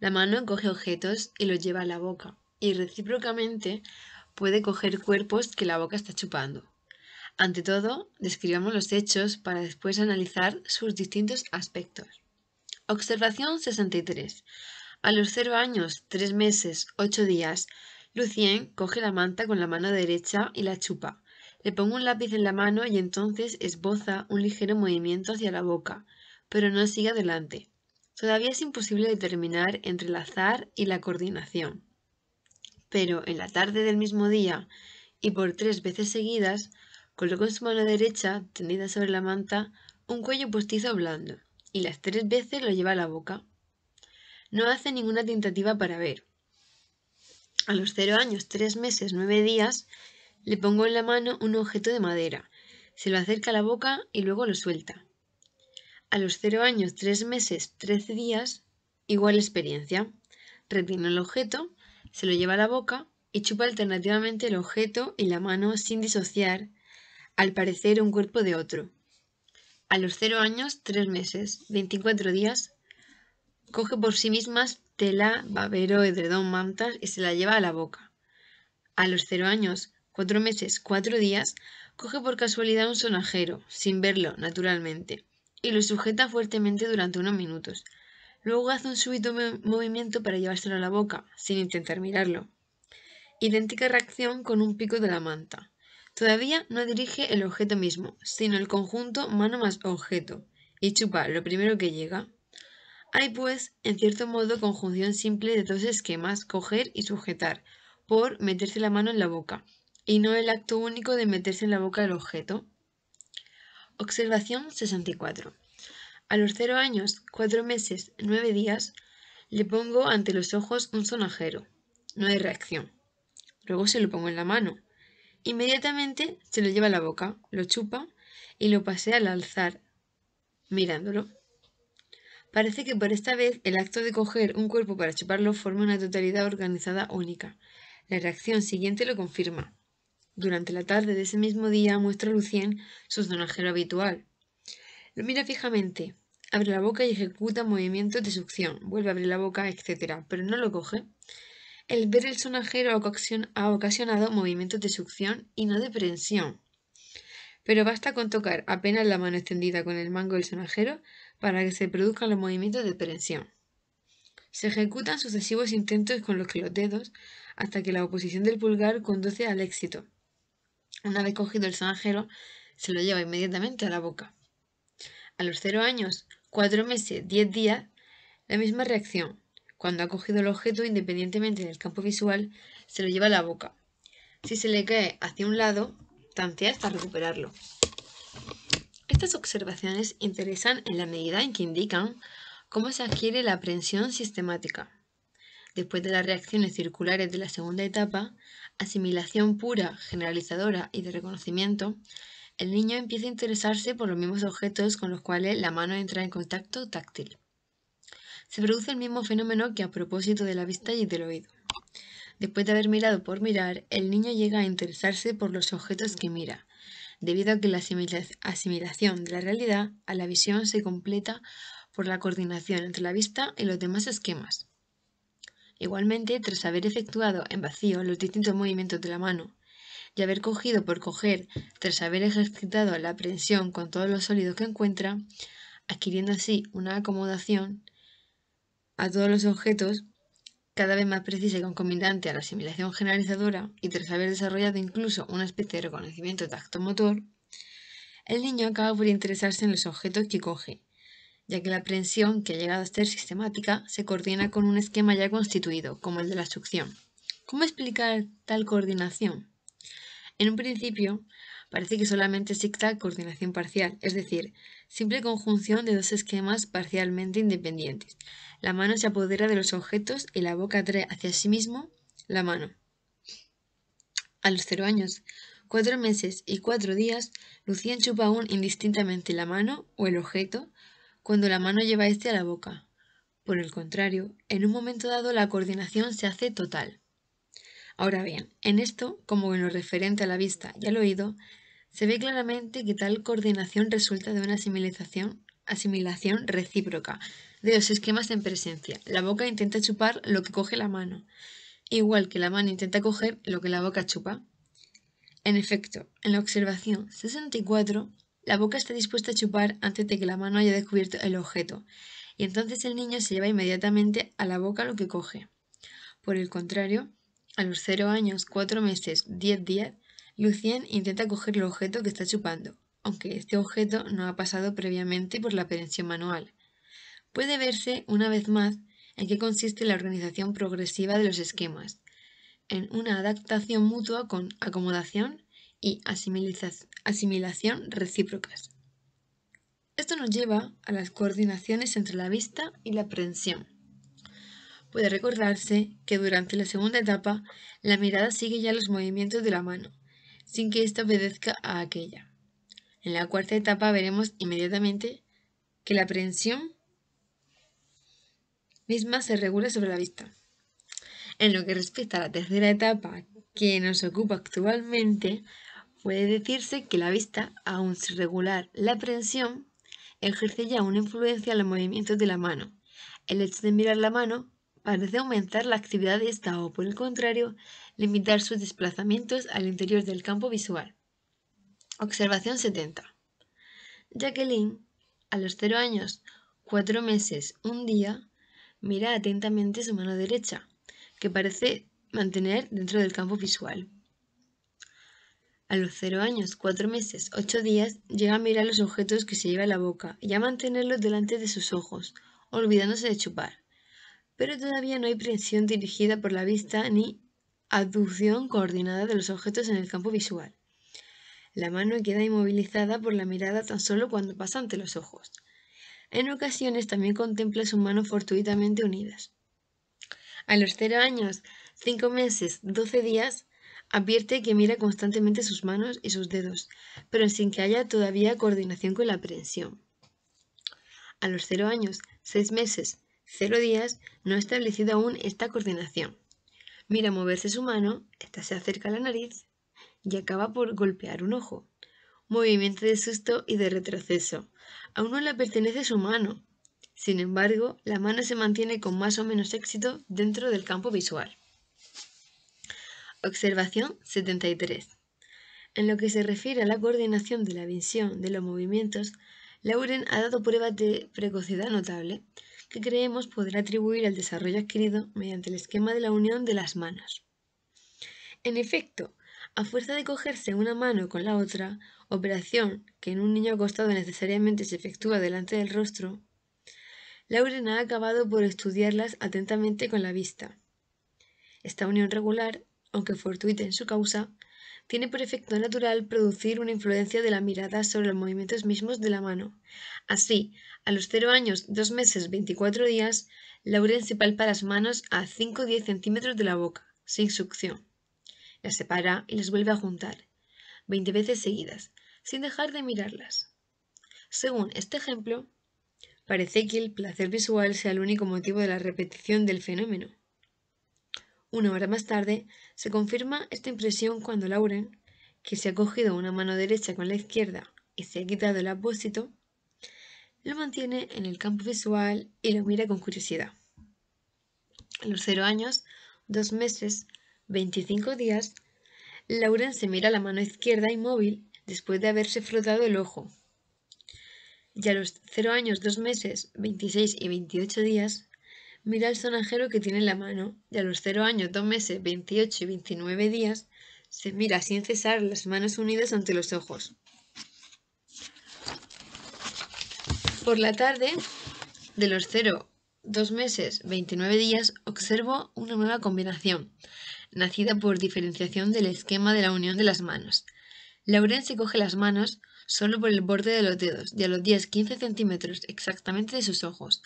La mano coge objetos y los lleva a la boca y recíprocamente puede coger cuerpos que la boca está chupando. Ante todo, describamos los hechos para después analizar sus distintos aspectos. Observación 63. A los 0 años, 3 meses, 8 días, Lucien coge la manta con la mano derecha y la chupa. Le pongo un lápiz en la mano y entonces esboza un ligero movimiento hacia la boca, pero no sigue adelante. Todavía es imposible determinar entre el azar y la coordinación. Pero en la tarde del mismo día, y por tres veces seguidas, coloco en su mano derecha, tendida sobre la manta, un cuello postizo blando, y las tres veces lo lleva a la boca. No hace ninguna tentativa para ver, a los cero años, tres meses, nueve días, le pongo en la mano un objeto de madera, se lo acerca a la boca y luego lo suelta. A los cero años, tres meses, trece días, igual experiencia. Retiene el objeto, se lo lleva a la boca y chupa alternativamente el objeto y la mano sin disociar, al parecer un cuerpo de otro. A los cero años, tres meses, 24 días, coge por sí mismas tela, babero, edredón, mantas y se la lleva a la boca. A los cero años, cuatro meses, cuatro días, coge por casualidad un sonajero, sin verlo, naturalmente, y lo sujeta fuertemente durante unos minutos. Luego hace un súbito movimiento para llevárselo a la boca, sin intentar mirarlo. Idéntica reacción con un pico de la manta. Todavía no dirige el objeto mismo, sino el conjunto mano más objeto, y chupa lo primero que llega. Hay pues, en cierto modo, conjunción simple de dos esquemas, coger y sujetar, por meterse la mano en la boca, y no el acto único de meterse en la boca el objeto. Observación 64. A los cero años, cuatro meses, nueve días, le pongo ante los ojos un sonajero. No hay reacción. Luego se lo pongo en la mano. Inmediatamente se lo lleva a la boca, lo chupa y lo pasea al alzar, mirándolo. Parece que por esta vez el acto de coger un cuerpo para chuparlo forma una totalidad organizada única. La reacción siguiente lo confirma. Durante la tarde de ese mismo día muestra Lucien su sonajero habitual. Lo mira fijamente, abre la boca y ejecuta movimientos de succión, vuelve a abrir la boca, etc., pero no lo coge. El ver el sonajero ha ocasionado movimientos de succión y no de prensión. Pero basta con tocar apenas la mano extendida con el mango del sonajero para que se produzcan los movimientos de prensión. Se ejecutan sucesivos intentos con los que los dedos hasta que la oposición del pulgar conduce al éxito. Una vez cogido el sanajero, se lo lleva inmediatamente a la boca. A los cero años, cuatro meses, 10 días, la misma reacción. Cuando ha cogido el objeto, independientemente del campo visual, se lo lleva a la boca. Si se le cae hacia un lado, tantea hasta recuperarlo. Estas observaciones interesan en la medida en que indican cómo se adquiere la aprensión sistemática. Después de las reacciones circulares de la segunda etapa, asimilación pura, generalizadora y de reconocimiento, el niño empieza a interesarse por los mismos objetos con los cuales la mano entra en contacto táctil. Se produce el mismo fenómeno que a propósito de la vista y del oído. Después de haber mirado por mirar, el niño llega a interesarse por los objetos que mira, debido a que la asimilación de la realidad a la visión se completa por la coordinación entre la vista y los demás esquemas. Igualmente, tras haber efectuado en vacío los distintos movimientos de la mano y haber cogido por coger, tras haber ejercitado la aprensión con todos los sólidos que encuentra, adquiriendo así una acomodación a todos los objetos, cada vez más precisa y concomitante a la asimilación generalizadora y tras haber desarrollado incluso una especie de reconocimiento motor, el niño acaba por interesarse en los objetos que coge, ya que la aprensión que ha llegado a ser sistemática se coordina con un esquema ya constituido, como el de la succión. ¿Cómo explicar tal coordinación? En un principio, parece que solamente exista coordinación parcial, es decir, simple conjunción de dos esquemas parcialmente independientes. La mano se apodera de los objetos y la boca trae hacia sí mismo la mano. A los cero años, cuatro meses y cuatro días, Lucía chupa aún indistintamente la mano o el objeto cuando la mano lleva este a la boca. Por el contrario, en un momento dado la coordinación se hace total. Ahora bien, en esto, como en lo referente a la vista y al oído, se ve claramente que tal coordinación resulta de una asimilación, asimilación recíproca de los esquemas en presencia. La boca intenta chupar lo que coge la mano, igual que la mano intenta coger lo que la boca chupa. En efecto, en la observación 64, la boca está dispuesta a chupar antes de que la mano haya descubierto el objeto, y entonces el niño se lleva inmediatamente a la boca lo que coge. Por el contrario, a los 0 años, 4 meses, 10 días, Lucien intenta coger el objeto que está chupando, aunque este objeto no ha pasado previamente por la prensión manual. Puede verse, una vez más, en qué consiste la organización progresiva de los esquemas, en una adaptación mutua con acomodación y asimilación recíprocas. Esto nos lleva a las coordinaciones entre la vista y la prensión. Puede recordarse que durante la segunda etapa la mirada sigue ya los movimientos de la mano, sin que ésta obedezca a aquella. En la cuarta etapa veremos inmediatamente que la aprehensión misma se regula sobre la vista. En lo que respecta a la tercera etapa que nos ocupa actualmente, puede decirse que la vista, aun sin regular la aprehensión, ejerce ya una influencia en los movimientos de la mano. El hecho de mirar la mano parece aumentar la actividad de esta o, por el contrario, limitar sus desplazamientos al interior del campo visual. Observación 70. Jacqueline, a los 0 años, 4 meses, 1 día, mira atentamente su mano derecha, que parece mantener dentro del campo visual. A los 0 años, 4 meses, 8 días, llega a mirar los objetos que se lleva a la boca y a mantenerlos delante de sus ojos, olvidándose de chupar. Pero todavía no hay presión dirigida por la vista ni aducción coordinada de los objetos en el campo visual. La mano queda inmovilizada por la mirada tan solo cuando pasa ante los ojos. En ocasiones también contempla su mano fortuitamente unidas. A los 0 años, 5 meses, 12 días, advierte que mira constantemente sus manos y sus dedos, pero sin que haya todavía coordinación con la aprehensión. A los 0 años, 6 meses, 0 días, no ha establecido aún esta coordinación. Mira moverse su mano, esta se acerca a la nariz y acaba por golpear un ojo. Movimiento de susto y de retroceso. Aún no le pertenece su mano. Sin embargo, la mano se mantiene con más o menos éxito dentro del campo visual. Observación 73. En lo que se refiere a la coordinación de la visión de los movimientos, Lauren ha dado pruebas de precocidad notable, que creemos poder atribuir al desarrollo adquirido mediante el esquema de la unión de las manos. En efecto, a fuerza de cogerse una mano con la otra, operación que en un niño acostado necesariamente se efectúa delante del rostro, Lauren ha acabado por estudiarlas atentamente con la vista. Esta unión regular, aunque fortuita en su causa, tiene por efecto natural producir una influencia de la mirada sobre los movimientos mismos de la mano. Así, a los 0 años, 2 meses, 24 días, Lauren se palpa las manos a 5-10 centímetros de la boca, sin succión. Las separa y las vuelve a juntar, 20 veces seguidas, sin dejar de mirarlas. Según este ejemplo, parece que el placer visual sea el único motivo de la repetición del fenómeno. Una hora más tarde, se confirma esta impresión cuando Lauren, que se ha cogido una mano derecha con la izquierda y se ha quitado el apósito, lo mantiene en el campo visual y lo mira con curiosidad. A los cero años, dos meses, 25 días, Lauren se mira la mano izquierda inmóvil después de haberse frotado el ojo. Y a los cero años, dos meses, 26 y 28 días, Mira el sonajero que tiene en la mano y a los 0 años, dos meses, 28 y 29 días, se mira sin cesar las manos unidas ante los ojos. Por la tarde, de los cero, dos meses, 29 días, observo una nueva combinación, nacida por diferenciación del esquema de la unión de las manos. Lauren se coge las manos solo por el borde de los dedos y a los 10-15 centímetros exactamente de sus ojos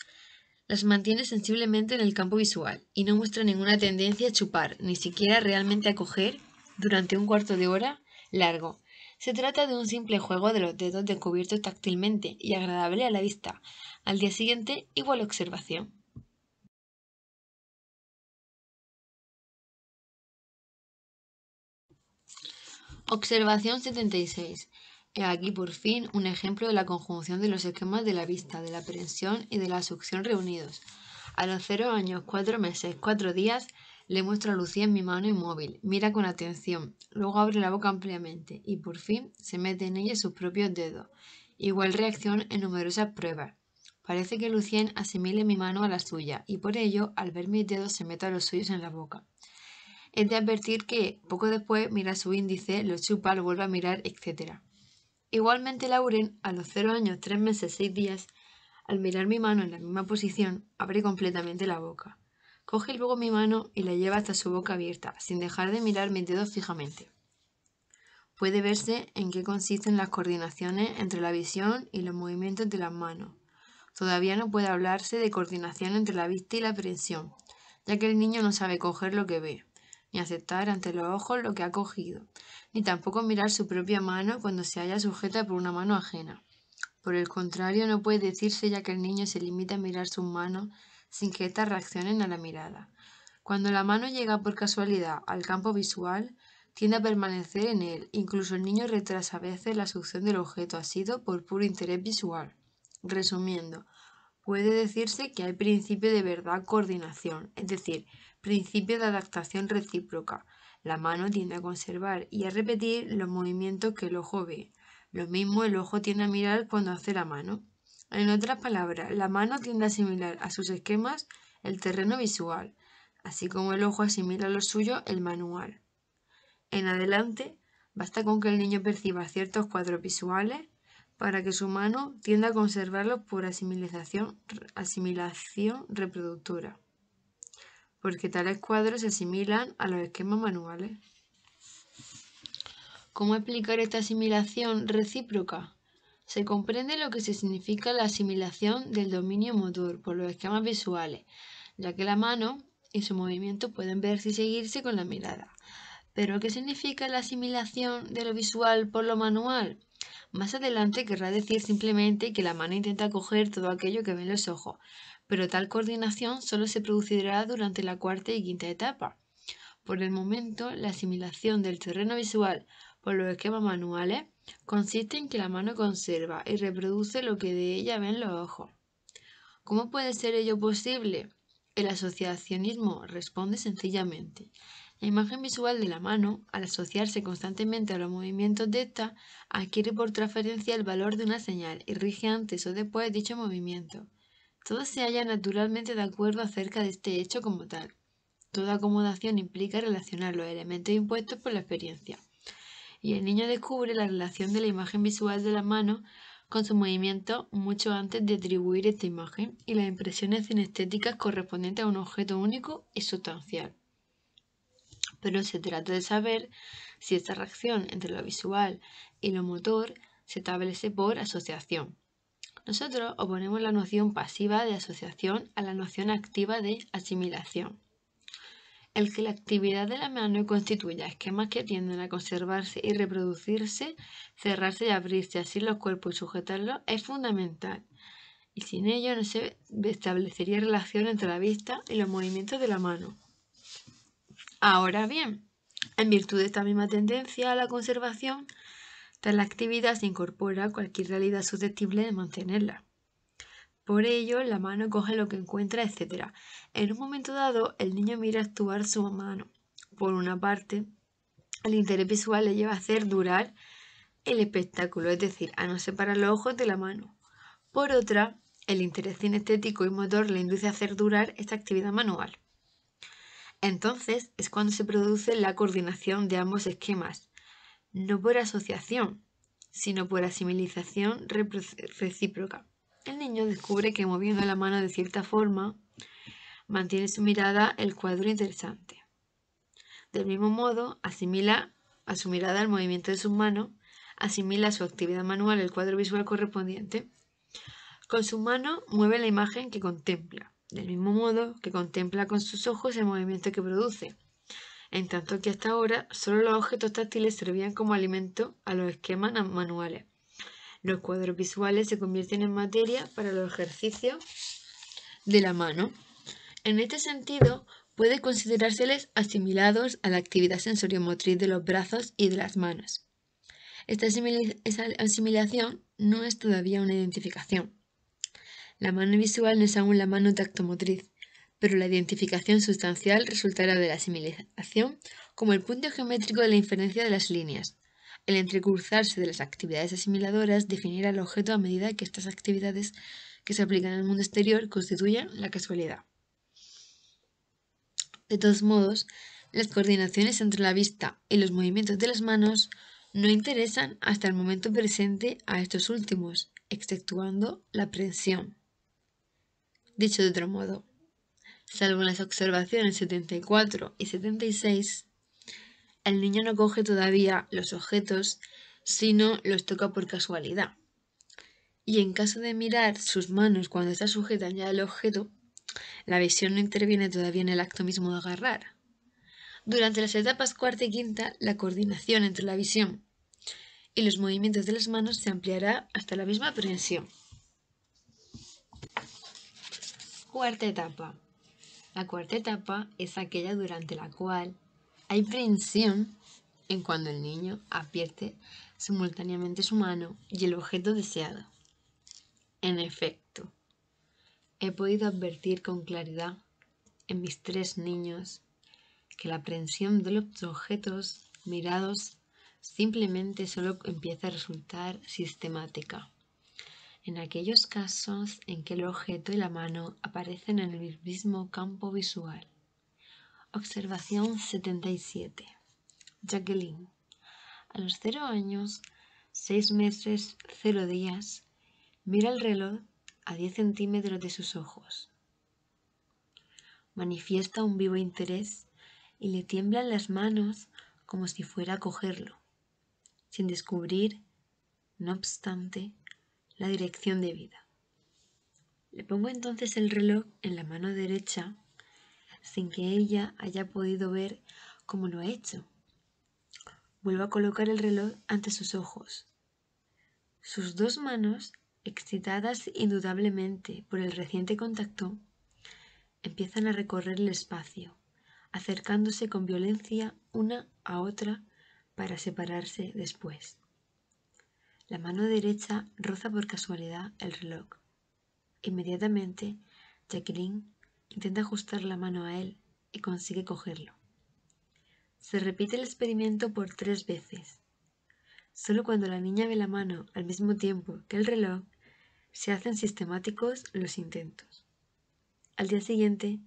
las mantiene sensiblemente en el campo visual y no muestra ninguna tendencia a chupar, ni siquiera realmente a coger, durante un cuarto de hora largo. Se trata de un simple juego de los dedos descubiertos táctilmente y agradable a la vista. Al día siguiente, igual observación. Observación 76 aquí, por fin, un ejemplo de la conjunción de los esquemas de la vista, de la aprensión y de la succión reunidos. A los cero años, cuatro meses, cuatro días, le muestro a Lucien mi mano inmóvil. Mira con atención. Luego abre la boca ampliamente y por fin se mete en ella sus propios dedos. Igual reacción en numerosas pruebas. Parece que Lucien asimile mi mano a la suya y por ello, al ver mis dedos, se mete los suyos en la boca. Es de advertir que, poco después, mira su índice, lo chupa, lo vuelve a mirar, etcétera. Igualmente Lauren, a los 0 años, 3 meses, 6 días, al mirar mi mano en la misma posición, abre completamente la boca. Coge luego mi mano y la lleva hasta su boca abierta, sin dejar de mirar mis dedos fijamente. Puede verse en qué consisten las coordinaciones entre la visión y los movimientos de las manos. Todavía no puede hablarse de coordinación entre la vista y la presión, ya que el niño no sabe coger lo que ve ni aceptar ante los ojos lo que ha cogido, ni tampoco mirar su propia mano cuando se halla sujeta por una mano ajena. Por el contrario, no puede decirse ya que el niño se limita a mirar su mano sin que éstas reaccionen a la mirada. Cuando la mano llega por casualidad al campo visual, tiende a permanecer en él. Incluso el niño retrasa a veces la succión del objeto asido por puro interés visual. Resumiendo, puede decirse que hay principio de verdad coordinación, es decir, Principio de adaptación recíproca. La mano tiende a conservar y a repetir los movimientos que el ojo ve. Lo mismo el ojo tiende a mirar cuando hace la mano. En otras palabras, la mano tiende a asimilar a sus esquemas el terreno visual, así como el ojo asimila a lo suyo el manual. En adelante, basta con que el niño perciba ciertos cuadros visuales para que su mano tienda a conservarlos por asimilación reproductora porque tales cuadros se asimilan a los esquemas manuales. ¿Cómo explicar esta asimilación recíproca? Se comprende lo que se significa la asimilación del dominio motor por los esquemas visuales, ya que la mano y su movimiento pueden verse y seguirse con la mirada. ¿Pero qué significa la asimilación de lo visual por lo manual? Más adelante querrá decir simplemente que la mano intenta coger todo aquello que ven los ojos, pero tal coordinación solo se producirá durante la cuarta y quinta etapa. Por el momento, la asimilación del terreno visual por los esquemas manuales consiste en que la mano conserva y reproduce lo que de ella ven los ojos. ¿Cómo puede ser ello posible? El asociacionismo responde sencillamente. La imagen visual de la mano, al asociarse constantemente a los movimientos de ésta, adquiere por transferencia el valor de una señal y rige antes o después dicho movimiento. Todo se halla naturalmente de acuerdo acerca de este hecho como tal. Toda acomodación implica relacionar los elementos impuestos por la experiencia. Y el niño descubre la relación de la imagen visual de la mano con su movimiento mucho antes de atribuir esta imagen y las impresiones cinestéticas correspondientes a un objeto único y sustancial pero se trata de saber si esta reacción entre lo visual y lo motor se establece por asociación. Nosotros oponemos la noción pasiva de asociación a la noción activa de asimilación. El que la actividad de la mano constituya esquemas que tienden a conservarse y reproducirse, cerrarse y abrirse así los cuerpos y sujetarlos es fundamental. Y sin ello no se establecería relación entre la vista y los movimientos de la mano. Ahora bien, en virtud de esta misma tendencia a la conservación, tal actividad se incorpora cualquier realidad susceptible de mantenerla. Por ello, la mano coge lo que encuentra, etc. En un momento dado, el niño mira actuar su mano. Por una parte, el interés visual le lleva a hacer durar el espectáculo, es decir, a no separar los ojos de la mano. Por otra, el interés cinestético y motor le induce a hacer durar esta actividad manual. Entonces es cuando se produce la coordinación de ambos esquemas, no por asociación, sino por asimilización recíproca. El niño descubre que moviendo la mano de cierta forma, mantiene su mirada el cuadro interesante. Del mismo modo, asimila a su mirada el movimiento de su mano, asimila a su actividad manual el cuadro visual correspondiente. Con su mano mueve la imagen que contempla del mismo modo que contempla con sus ojos el movimiento que produce, en tanto que hasta ahora solo los objetos táctiles servían como alimento a los esquemas manuales. Los cuadros visuales se convierten en materia para los ejercicios de la mano. En este sentido, puede considerárseles asimilados a la actividad sensoriomotriz de los brazos y de las manos. Esta asimilación no es todavía una identificación, la mano visual no es aún la mano tactomotriz, pero la identificación sustancial resultará de la asimilación como el punto geométrico de la inferencia de las líneas. El entrecruzarse de las actividades asimiladoras definirá el objeto a medida que estas actividades que se aplican al mundo exterior constituyen la casualidad. De todos modos, las coordinaciones entre la vista y los movimientos de las manos no interesan hasta el momento presente a estos últimos, exceptuando la prensión. Dicho de otro modo, salvo en las observaciones 74 y 76, el niño no coge todavía los objetos, sino los toca por casualidad. Y en caso de mirar sus manos cuando está sujeta ya el objeto, la visión no interviene todavía en el acto mismo de agarrar. Durante las etapas cuarta y quinta, la coordinación entre la visión y los movimientos de las manos se ampliará hasta la misma aprehensión. Cuarta etapa. La cuarta etapa es aquella durante la cual hay prensión en cuando el niño apriete simultáneamente su mano y el objeto deseado. En efecto, he podido advertir con claridad en mis tres niños que la aprensión de los objetos mirados simplemente solo empieza a resultar sistemática en aquellos casos en que el objeto y la mano aparecen en el mismo campo visual. Observación 77. Jacqueline. A los 0 años, 6 meses, 0 días, mira el reloj a 10 centímetros de sus ojos. Manifiesta un vivo interés y le tiemblan las manos como si fuera a cogerlo, sin descubrir, no obstante, la dirección de vida. Le pongo entonces el reloj en la mano derecha sin que ella haya podido ver cómo lo ha hecho. Vuelvo a colocar el reloj ante sus ojos. Sus dos manos, excitadas indudablemente por el reciente contacto, empiezan a recorrer el espacio, acercándose con violencia una a otra para separarse después. La mano derecha roza por casualidad el reloj. Inmediatamente, Jacqueline intenta ajustar la mano a él y consigue cogerlo. Se repite el experimento por tres veces. Solo cuando la niña ve la mano al mismo tiempo que el reloj, se hacen sistemáticos los intentos. Al día siguiente,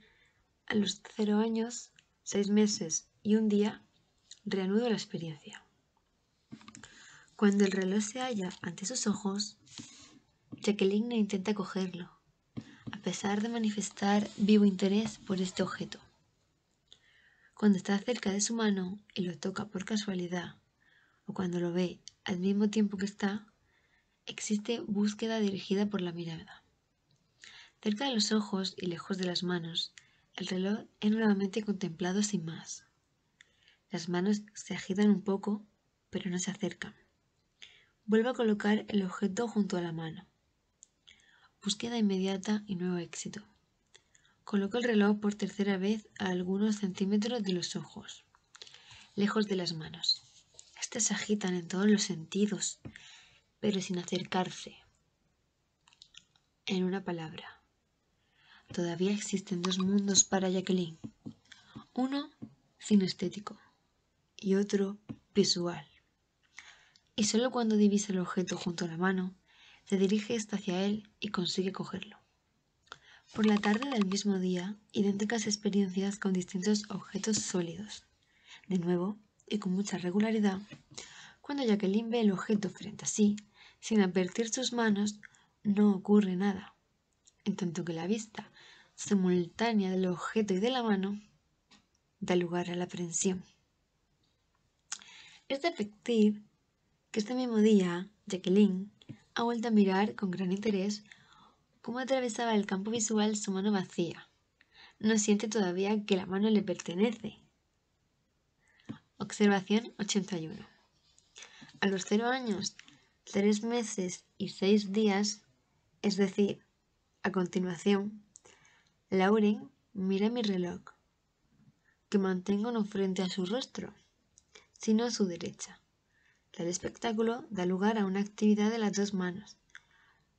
a los cero años, seis meses y un día, reanudo la experiencia. Cuando el reloj se halla ante sus ojos, Jacqueline intenta cogerlo, a pesar de manifestar vivo interés por este objeto. Cuando está cerca de su mano y lo toca por casualidad, o cuando lo ve al mismo tiempo que está, existe búsqueda dirigida por la mirada. Cerca de los ojos y lejos de las manos, el reloj es nuevamente contemplado sin más. Las manos se agitan un poco, pero no se acercan. Vuelve a colocar el objeto junto a la mano. Búsqueda inmediata y nuevo éxito. Coloco el reloj por tercera vez a algunos centímetros de los ojos, lejos de las manos. Estas agitan en todos los sentidos, pero sin acercarse. En una palabra, todavía existen dos mundos para Jacqueline. Uno cinestético y otro visual y solo cuando divisa el objeto junto a la mano, se dirige hasta hacia él y consigue cogerlo. Por la tarde del mismo día, idénticas experiencias con distintos objetos sólidos. De nuevo, y con mucha regularidad, cuando Jacqueline ve el objeto frente a sí, sin advertir sus manos, no ocurre nada. En tanto que la vista simultánea del objeto y de la mano da lugar a la aprensión. Es este detective que este mismo día Jacqueline ha vuelto a mirar con gran interés cómo atravesaba el campo visual su mano vacía. No siente todavía que la mano le pertenece. Observación 81. A los cero años, tres meses y seis días, es decir, a continuación, Lauren mira mi reloj, que mantengo no frente a su rostro, sino a su derecha. El espectáculo da lugar a una actividad de las dos manos,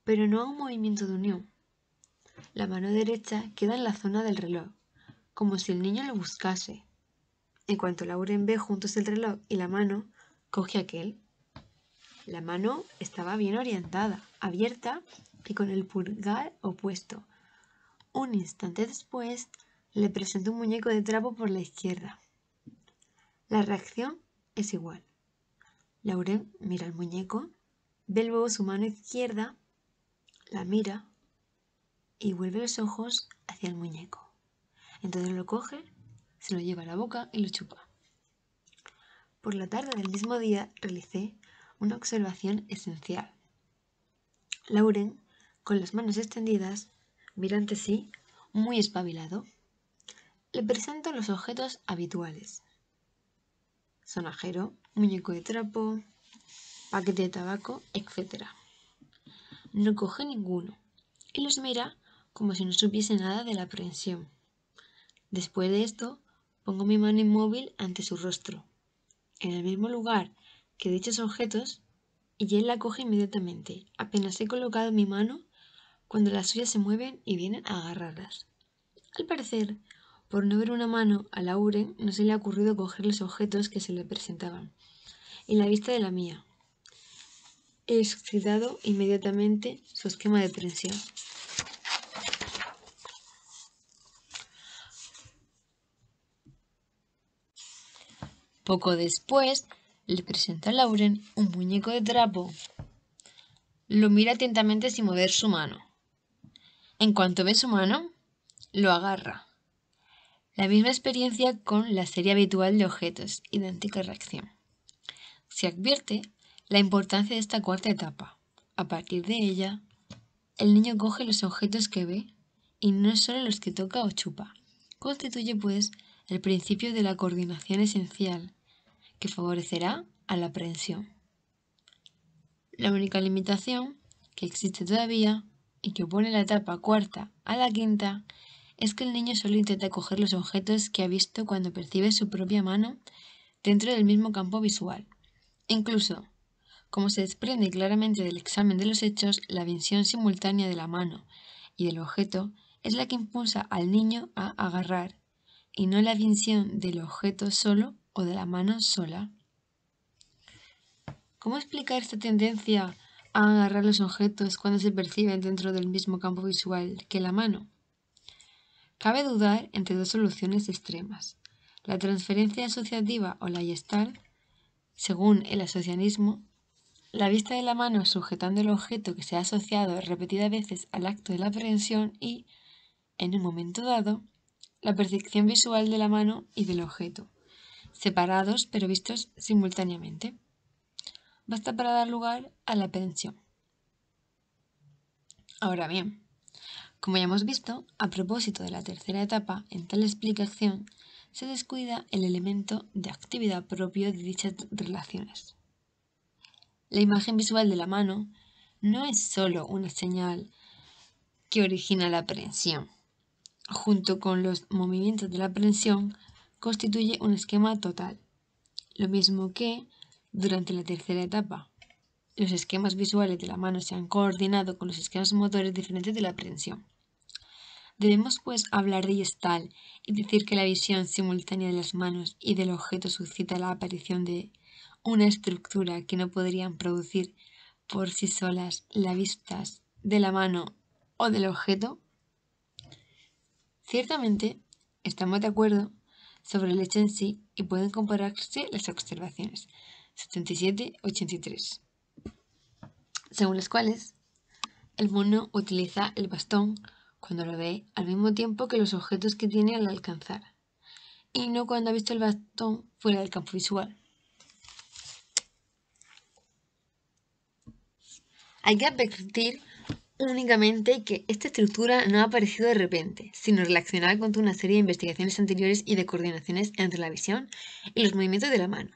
pero no a un movimiento de unión. La mano derecha queda en la zona del reloj, como si el niño lo buscase. En cuanto Lauren ve juntos el reloj y la mano, coge aquel. La mano estaba bien orientada, abierta y con el pulgar opuesto. Un instante después, le presenta un muñeco de trapo por la izquierda. La reacción es igual. Lauren mira al muñeco, ve luego su mano izquierda, la mira y vuelve los ojos hacia el muñeco. Entonces lo coge, se lo lleva a la boca y lo chupa. Por la tarde del mismo día realicé una observación esencial. Lauren, con las manos extendidas, mira ante sí, muy espabilado. Le presento los objetos habituales. Sonajero, muñeco de trapo, paquete de tabaco, etc. No coge ninguno y los mira como si no supiese nada de la aprehensión. Después de esto, pongo mi mano inmóvil ante su rostro, en el mismo lugar que dichos objetos, y él la coge inmediatamente. Apenas he colocado mi mano cuando las suyas se mueven y vienen a agarrarlas. Al parecer, por no ver una mano, a Lauren, no se le ha ocurrido coger los objetos que se le presentaban, en la vista de la mía. He excitado inmediatamente su esquema de tensión. Poco después, le presenta a Lauren un muñeco de trapo. Lo mira atentamente sin mover su mano. En cuanto ve su mano, lo agarra la misma experiencia con la serie habitual de objetos, idéntica reacción. Se advierte la importancia de esta cuarta etapa. A partir de ella, el niño coge los objetos que ve y no solo los que toca o chupa. Constituye, pues, el principio de la coordinación esencial, que favorecerá a la aprehensión. La única limitación que existe todavía y que opone la etapa cuarta a la quinta es que el niño solo intenta coger los objetos que ha visto cuando percibe su propia mano dentro del mismo campo visual. Incluso, como se desprende claramente del examen de los hechos, la visión simultánea de la mano y del objeto es la que impulsa al niño a agarrar, y no la visión del objeto solo o de la mano sola. ¿Cómo explicar esta tendencia a agarrar los objetos cuando se perciben dentro del mismo campo visual que la mano? Cabe dudar entre dos soluciones extremas. La transferencia asociativa o la gestal, según el asocianismo, la vista de la mano sujetando el objeto que se ha asociado repetidas veces al acto de la aprehensión y, en un momento dado, la percepción visual de la mano y del objeto, separados pero vistos simultáneamente. Basta para dar lugar a la aprehensión. Ahora bien, como ya hemos visto, a propósito de la tercera etapa, en tal explicación se descuida el elemento de actividad propio de dichas relaciones. La imagen visual de la mano no es sólo una señal que origina la aprehensión. Junto con los movimientos de la aprehensión, constituye un esquema total, lo mismo que durante la tercera etapa, los esquemas visuales de la mano se han coordinado con los esquemas motores diferentes de la aprehensión. Debemos pues hablar de yestal y decir que la visión simultánea de las manos y del objeto suscita la aparición de una estructura que no podrían producir por sí solas las vistas de la mano o del objeto? Ciertamente, estamos de acuerdo sobre el hecho en sí y pueden compararse las observaciones 77-83 según las cuales el mono utiliza el bastón cuando lo ve al mismo tiempo que los objetos que tiene al alcanzar, y no cuando ha visto el bastón fuera del campo visual. Hay que advertir únicamente que esta estructura no ha aparecido de repente, sino relacionada con una serie de investigaciones anteriores y de coordinaciones entre la visión y los movimientos de la mano,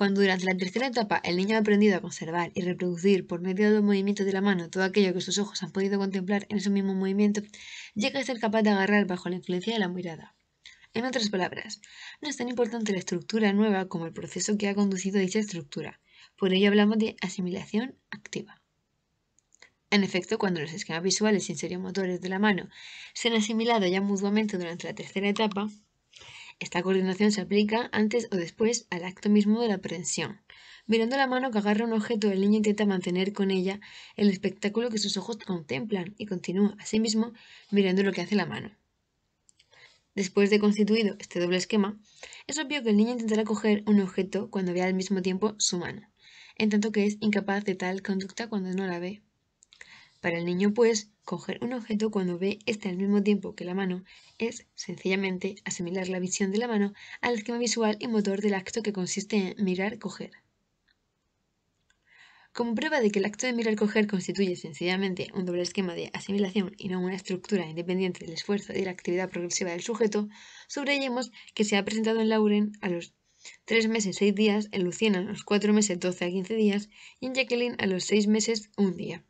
cuando durante la tercera etapa el niño ha aprendido a conservar y reproducir por medio de movimiento de la mano todo aquello que sus ojos han podido contemplar en ese mismo movimiento, llega a ser capaz de agarrar bajo la influencia de la mirada. En otras palabras, no es tan importante la estructura nueva como el proceso que ha conducido a dicha estructura. Por ello hablamos de asimilación activa. En efecto, cuando los esquemas visuales y motores de la mano se han asimilado ya mutuamente durante la tercera etapa, esta coordinación se aplica antes o después al acto mismo de la aprensión. Mirando la mano que agarra un objeto, el niño intenta mantener con ella el espectáculo que sus ojos contemplan y continúa, mismo mirando lo que hace la mano. Después de constituido este doble esquema, es obvio que el niño intentará coger un objeto cuando vea al mismo tiempo su mano, en tanto que es incapaz de tal conducta cuando no la ve para el niño, pues, coger un objeto cuando ve este al mismo tiempo que la mano es, sencillamente, asimilar la visión de la mano al esquema visual y motor del acto que consiste en mirar-coger. Como prueba de que el acto de mirar-coger constituye sencillamente un doble esquema de asimilación y no una estructura independiente del esfuerzo y de la actividad progresiva del sujeto, subrayemos que se ha presentado en Lauren a los 3 meses 6 días, en Luciana a los 4 meses 12 a 15 días y en Jacqueline a los 6 meses 1 día.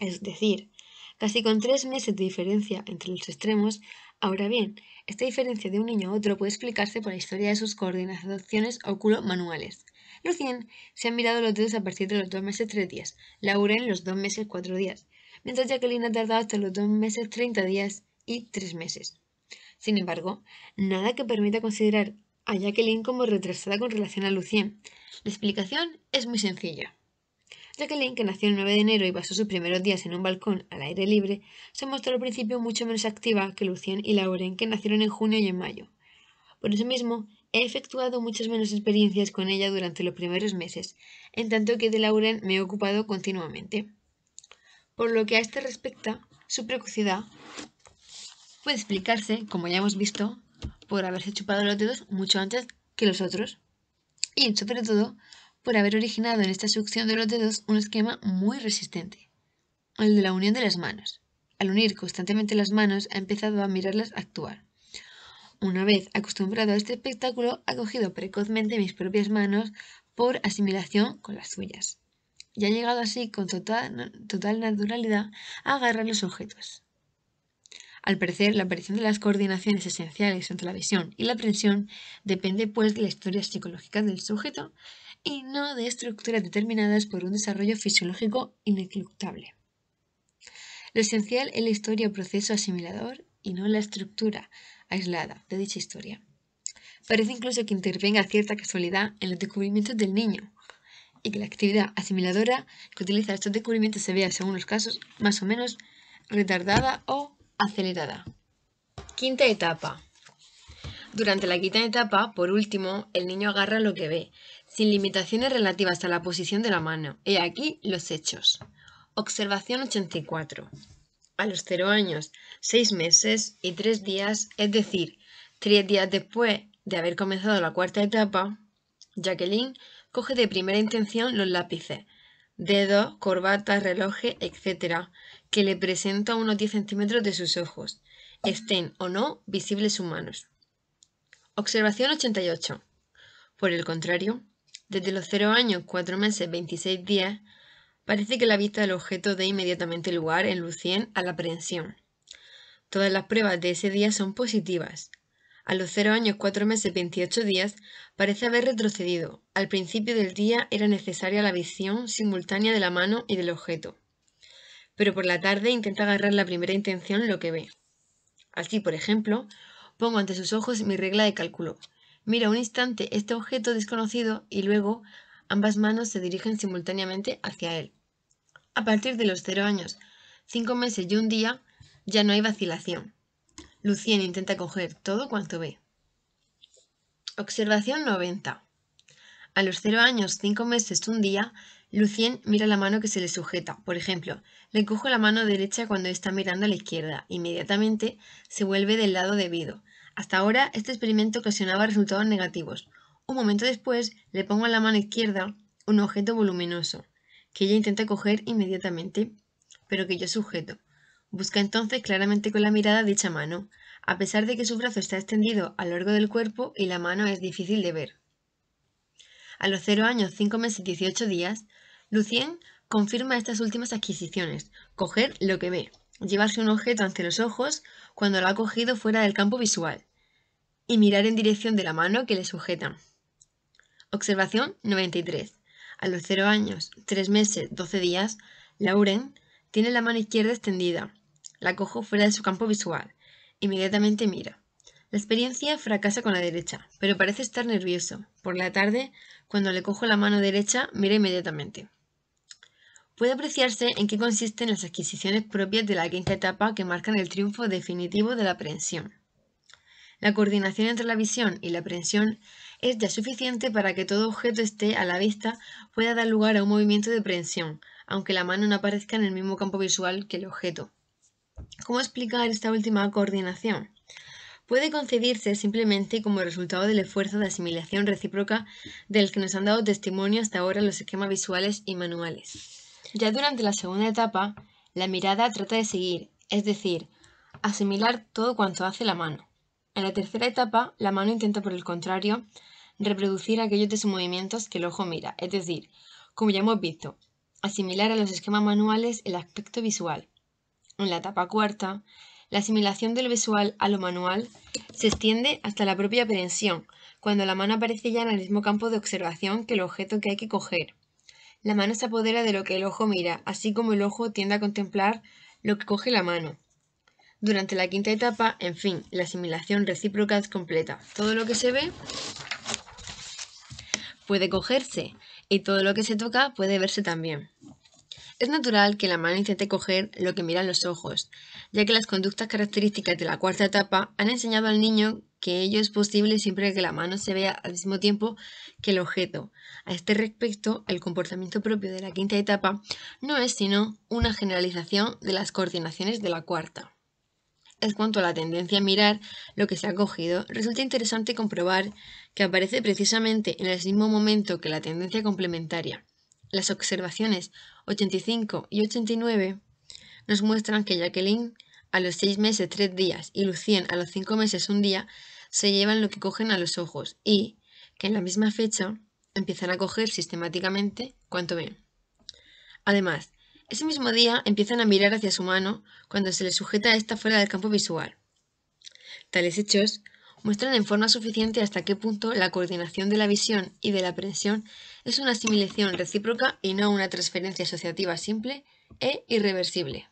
Es decir, casi con tres meses de diferencia entre los extremos. Ahora bien, esta diferencia de un niño a otro puede explicarse por la historia de sus coordinaciones culo manuales Lucien se ha mirado los dedos a partir de los dos meses tres días, Laura en los dos meses cuatro días, mientras Jacqueline ha tardado hasta los dos meses treinta días y tres meses. Sin embargo, nada que permita considerar a Jacqueline como retrasada con relación a Lucien. La explicación es muy sencilla. Jacqueline, que nació el 9 de enero y pasó sus primeros días en un balcón al aire libre, se mostró al principio mucho menos activa que Lucien y Lauren, que nacieron en junio y en mayo. Por eso mismo, he efectuado muchas menos experiencias con ella durante los primeros meses, en tanto que de Lauren me he ocupado continuamente. Por lo que a este respecta, su precocidad puede explicarse, como ya hemos visto, por haberse chupado los dedos mucho antes que los otros, y sobre todo por haber originado en esta succión de los dedos un esquema muy resistente, el de la unión de las manos. Al unir constantemente las manos ha empezado a mirarlas actuar. Una vez acostumbrado a este espectáculo, ha cogido precozmente mis propias manos por asimilación con las suyas. Y ha llegado así con total, total naturalidad a agarrar los objetos. Al parecer, la aparición de las coordinaciones esenciales entre la visión y la presión depende pues de la historia psicológica del sujeto y no de estructuras determinadas por un desarrollo fisiológico ineluctable. Lo esencial es la historia o proceso asimilador y no la estructura aislada de dicha historia. Parece incluso que intervenga cierta casualidad en los descubrimientos del niño y que la actividad asimiladora que utiliza estos descubrimientos se vea, según los casos, más o menos retardada o acelerada. Quinta etapa. Durante la quinta etapa, por último, el niño agarra lo que ve, sin limitaciones relativas a la posición de la mano. He aquí los hechos. Observación 84. A los 0 años, 6 meses y 3 días, es decir, 3 días después de haber comenzado la cuarta etapa, Jacqueline coge de primera intención los lápices, dedos, corbata, relojes, etc., que le presenta unos 10 centímetros de sus ojos, estén o no visibles humanos. Observación 88. Por el contrario, desde los 0 años, 4 meses, 26 días, parece que la vista del objeto dé inmediatamente lugar en Lucien a la aprehensión. Todas las pruebas de ese día son positivas. A los 0 años, 4 meses, 28 días, parece haber retrocedido. Al principio del día era necesaria la visión simultánea de la mano y del objeto. Pero por la tarde intenta agarrar la primera intención lo que ve. Así, por ejemplo, pongo ante sus ojos mi regla de cálculo, Mira un instante este objeto desconocido y luego ambas manos se dirigen simultáneamente hacia él. A partir de los cero años, cinco meses y un día, ya no hay vacilación. Lucien intenta coger todo cuanto ve. Observación 90. A los cero años, cinco meses, y un día, Lucien mira la mano que se le sujeta. Por ejemplo, le cojo la mano derecha cuando está mirando a la izquierda. Inmediatamente se vuelve del lado debido. Hasta ahora este experimento ocasionaba resultados negativos. Un momento después le pongo en la mano izquierda un objeto voluminoso, que ella intenta coger inmediatamente, pero que yo sujeto. Busca entonces claramente con la mirada dicha mano, a pesar de que su brazo está extendido a lo largo del cuerpo y la mano es difícil de ver. A los 0 años, 5 meses y 18 días, Lucien confirma estas últimas adquisiciones, coger lo que ve, llevarse un objeto ante los ojos cuando lo ha cogido fuera del campo visual, y mirar en dirección de la mano que le sujetan. Observación 93. A los 0 años, 3 meses, 12 días, Lauren tiene la mano izquierda extendida. La cojo fuera de su campo visual. Inmediatamente mira. La experiencia fracasa con la derecha, pero parece estar nervioso. Por la tarde, cuando le cojo la mano derecha, mira inmediatamente. Puede apreciarse en qué consisten las adquisiciones propias de la quinta etapa que marcan el triunfo definitivo de la aprehensión. La coordinación entre la visión y la prensión es ya suficiente para que todo objeto esté a la vista pueda dar lugar a un movimiento de prensión, aunque la mano no aparezca en el mismo campo visual que el objeto. ¿Cómo explicar esta última coordinación? Puede concedirse simplemente como resultado del esfuerzo de asimilación recíproca del que nos han dado testimonio hasta ahora los esquemas visuales y manuales. Ya durante la segunda etapa, la mirada trata de seguir, es decir, asimilar todo cuanto hace la mano. En la tercera etapa, la mano intenta, por el contrario, reproducir aquellos de sus movimientos que el ojo mira, es decir, como ya hemos visto, asimilar a los esquemas manuales el aspecto visual. En la etapa cuarta, la asimilación del visual a lo manual se extiende hasta la propia aprehensión, cuando la mano aparece ya en el mismo campo de observación que el objeto que hay que coger. La mano se apodera de lo que el ojo mira, así como el ojo tiende a contemplar lo que coge la mano. Durante la quinta etapa, en fin, la asimilación recíproca es completa. Todo lo que se ve puede cogerse y todo lo que se toca puede verse también. Es natural que la mano intente coger lo que miran los ojos, ya que las conductas características de la cuarta etapa han enseñado al niño que ello es posible siempre que la mano se vea al mismo tiempo que el objeto. A este respecto, el comportamiento propio de la quinta etapa no es sino una generalización de las coordinaciones de la cuarta en cuanto a la tendencia a mirar lo que se ha cogido, resulta interesante comprobar que aparece precisamente en el mismo momento que la tendencia complementaria. Las observaciones 85 y 89 nos muestran que Jacqueline a los 6 meses 3 días y Lucien a los 5 meses 1 día se llevan lo que cogen a los ojos y que en la misma fecha empiezan a coger sistemáticamente cuanto ven. Además, ese mismo día empiezan a mirar hacia su mano cuando se les sujeta a esta fuera del campo visual. Tales hechos muestran en forma suficiente hasta qué punto la coordinación de la visión y de la aprensión es una asimilación recíproca y no una transferencia asociativa simple e irreversible.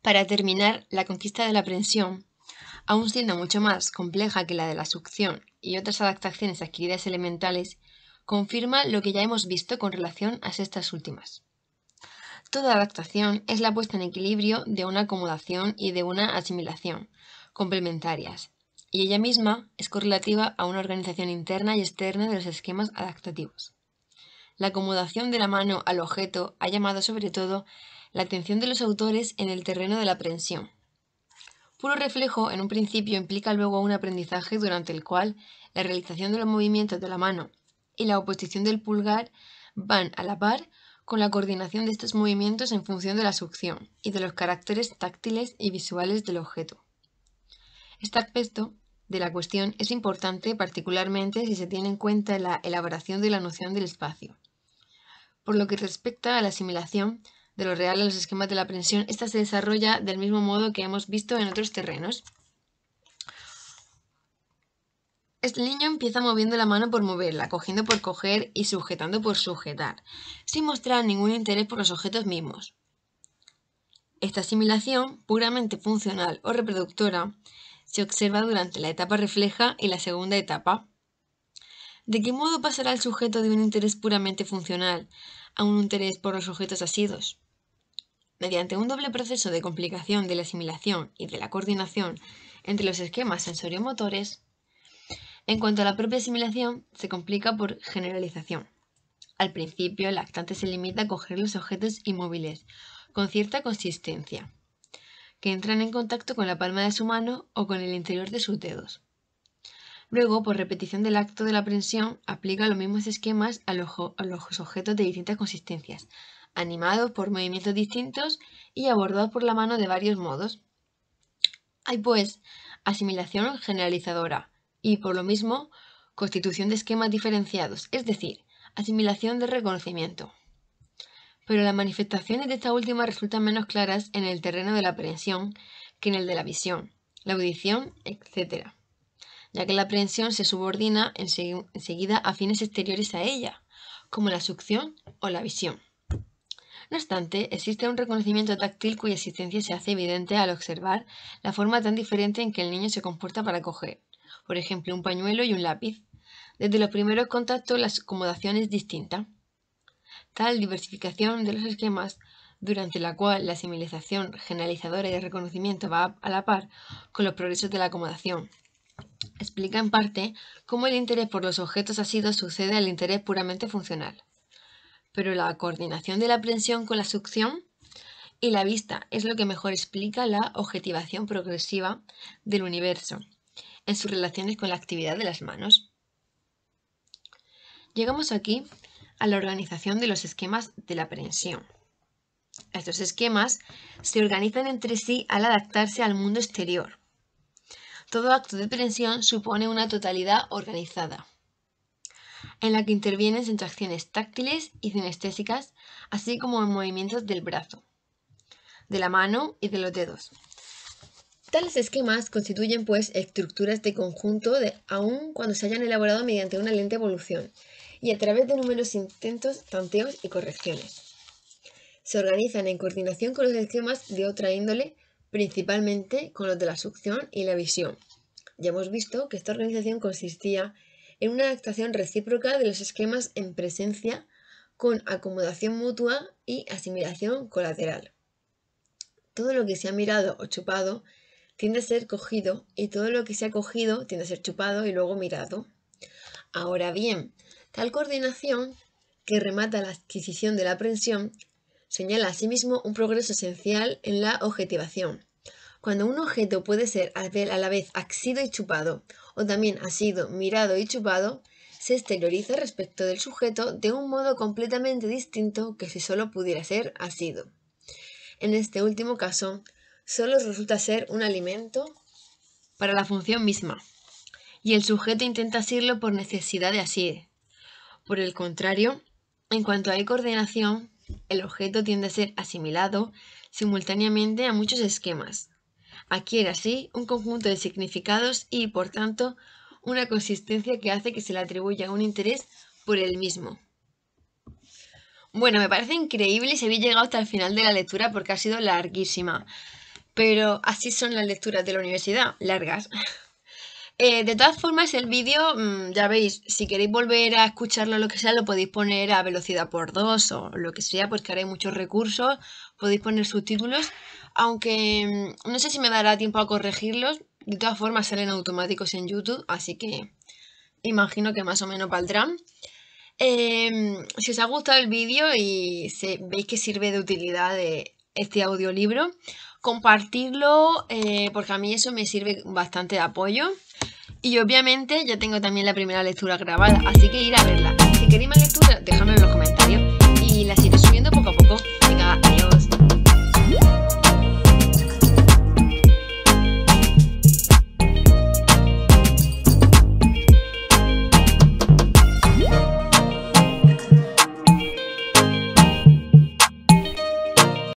Para terminar, la conquista de la aprensión, aún siendo mucho más compleja que la de la succión y otras adaptaciones adquiridas elementales, confirma lo que ya hemos visto con relación a estas últimas. Toda adaptación es la puesta en equilibrio de una acomodación y de una asimilación, complementarias, y ella misma es correlativa a una organización interna y externa de los esquemas adaptativos. La acomodación de la mano al objeto ha llamado sobre todo la atención de los autores en el terreno de la aprensión. Puro reflejo en un principio implica luego un aprendizaje durante el cual la realización de los movimientos de la mano y la oposición del pulgar van a la par con la coordinación de estos movimientos en función de la succión y de los caracteres táctiles y visuales del objeto. Este aspecto de la cuestión es importante particularmente si se tiene en cuenta la elaboración de la noción del espacio. Por lo que respecta a la asimilación de lo real a los esquemas de la aprensión, esta se desarrolla del mismo modo que hemos visto en otros terrenos, El niño empieza moviendo la mano por moverla, cogiendo por coger y sujetando por sujetar, sin mostrar ningún interés por los objetos mismos. Esta asimilación, puramente funcional o reproductora, se observa durante la etapa refleja y la segunda etapa. ¿De qué modo pasará el sujeto de un interés puramente funcional a un interés por los objetos asidos? Mediante un doble proceso de complicación de la asimilación y de la coordinación entre los esquemas sensoriomotores, en cuanto a la propia asimilación, se complica por generalización. Al principio, el lactante se limita a coger los objetos inmóviles, con cierta consistencia, que entran en contacto con la palma de su mano o con el interior de sus dedos. Luego, por repetición del acto de la prensión, aplica los mismos esquemas a los, a los objetos de distintas consistencias, animados por movimientos distintos y abordados por la mano de varios modos. Hay pues asimilación generalizadora, y, por lo mismo, constitución de esquemas diferenciados, es decir, asimilación de reconocimiento. Pero las manifestaciones de esta última resultan menos claras en el terreno de la aprehensión que en el de la visión, la audición, etc., ya que la aprehensión se subordina enseguida a fines exteriores a ella, como la succión o la visión. No obstante, existe un reconocimiento táctil cuya existencia se hace evidente al observar la forma tan diferente en que el niño se comporta para coger, por ejemplo un pañuelo y un lápiz. Desde los primeros contactos la acomodación es distinta. Tal diversificación de los esquemas, durante la cual la similización generalizadora y el reconocimiento va a la par con los progresos de la acomodación, explica en parte cómo el interés por los objetos asidos sucede al interés puramente funcional. Pero la coordinación de la aprensión con la succión y la vista es lo que mejor explica la objetivación progresiva del universo en sus relaciones con la actividad de las manos. Llegamos aquí a la organización de los esquemas de la prensión. Estos esquemas se organizan entre sí al adaptarse al mundo exterior. Todo acto de prensión supone una totalidad organizada, en la que intervienen sensaciones táctiles y cinestésicas, así como en movimientos del brazo, de la mano y de los dedos. Tales esquemas constituyen pues estructuras de conjunto de, aun cuando se hayan elaborado mediante una lenta evolución y a través de numerosos intentos, tanteos y correcciones. Se organizan en coordinación con los esquemas de otra índole, principalmente con los de la succión y la visión. Ya hemos visto que esta organización consistía en una adaptación recíproca de los esquemas en presencia con acomodación mutua y asimilación colateral. Todo lo que se ha mirado o chupado tiene a ser cogido y todo lo que se ha cogido tiene a ser chupado y luego mirado. Ahora bien, tal coordinación que remata la adquisición de la aprensión señala asimismo un progreso esencial en la objetivación. Cuando un objeto puede ser a la vez axido y chupado, o también sido mirado y chupado, se exterioriza respecto del sujeto de un modo completamente distinto que si solo pudiera ser asido. En este último caso, solo resulta ser un alimento para la función misma, y el sujeto intenta asirlo por necesidad de así. Por el contrario, en cuanto hay coordinación, el objeto tiende a ser asimilado simultáneamente a muchos esquemas. Adquiere así un conjunto de significados y, por tanto, una consistencia que hace que se le atribuya un interés por el mismo. Bueno, me parece increíble si había llegado hasta el final de la lectura porque ha sido larguísima pero así son las lecturas de la universidad, largas. [laughs] Eh, de todas formas, el vídeo, mm, ya veis, si queréis volver a escucharlo o lo que sea, lo podéis poner a velocidad por dos o lo que sea, porque ahora muchos recursos, podéis poner subtítulos, aunque mm, no sé si me dará tiempo a corregirlos, de todas formas salen automáticos en YouTube, así que imagino que más o menos valdrán. Eh, mm, si os ha gustado el vídeo y veis que sirve de utilidad eh, este audiolibro, compartirlo eh, porque a mí eso me sirve bastante de apoyo. Y obviamente ya tengo también la primera lectura grabada, así que ir a verla. Si queréis más lectura, déjame en los comentarios.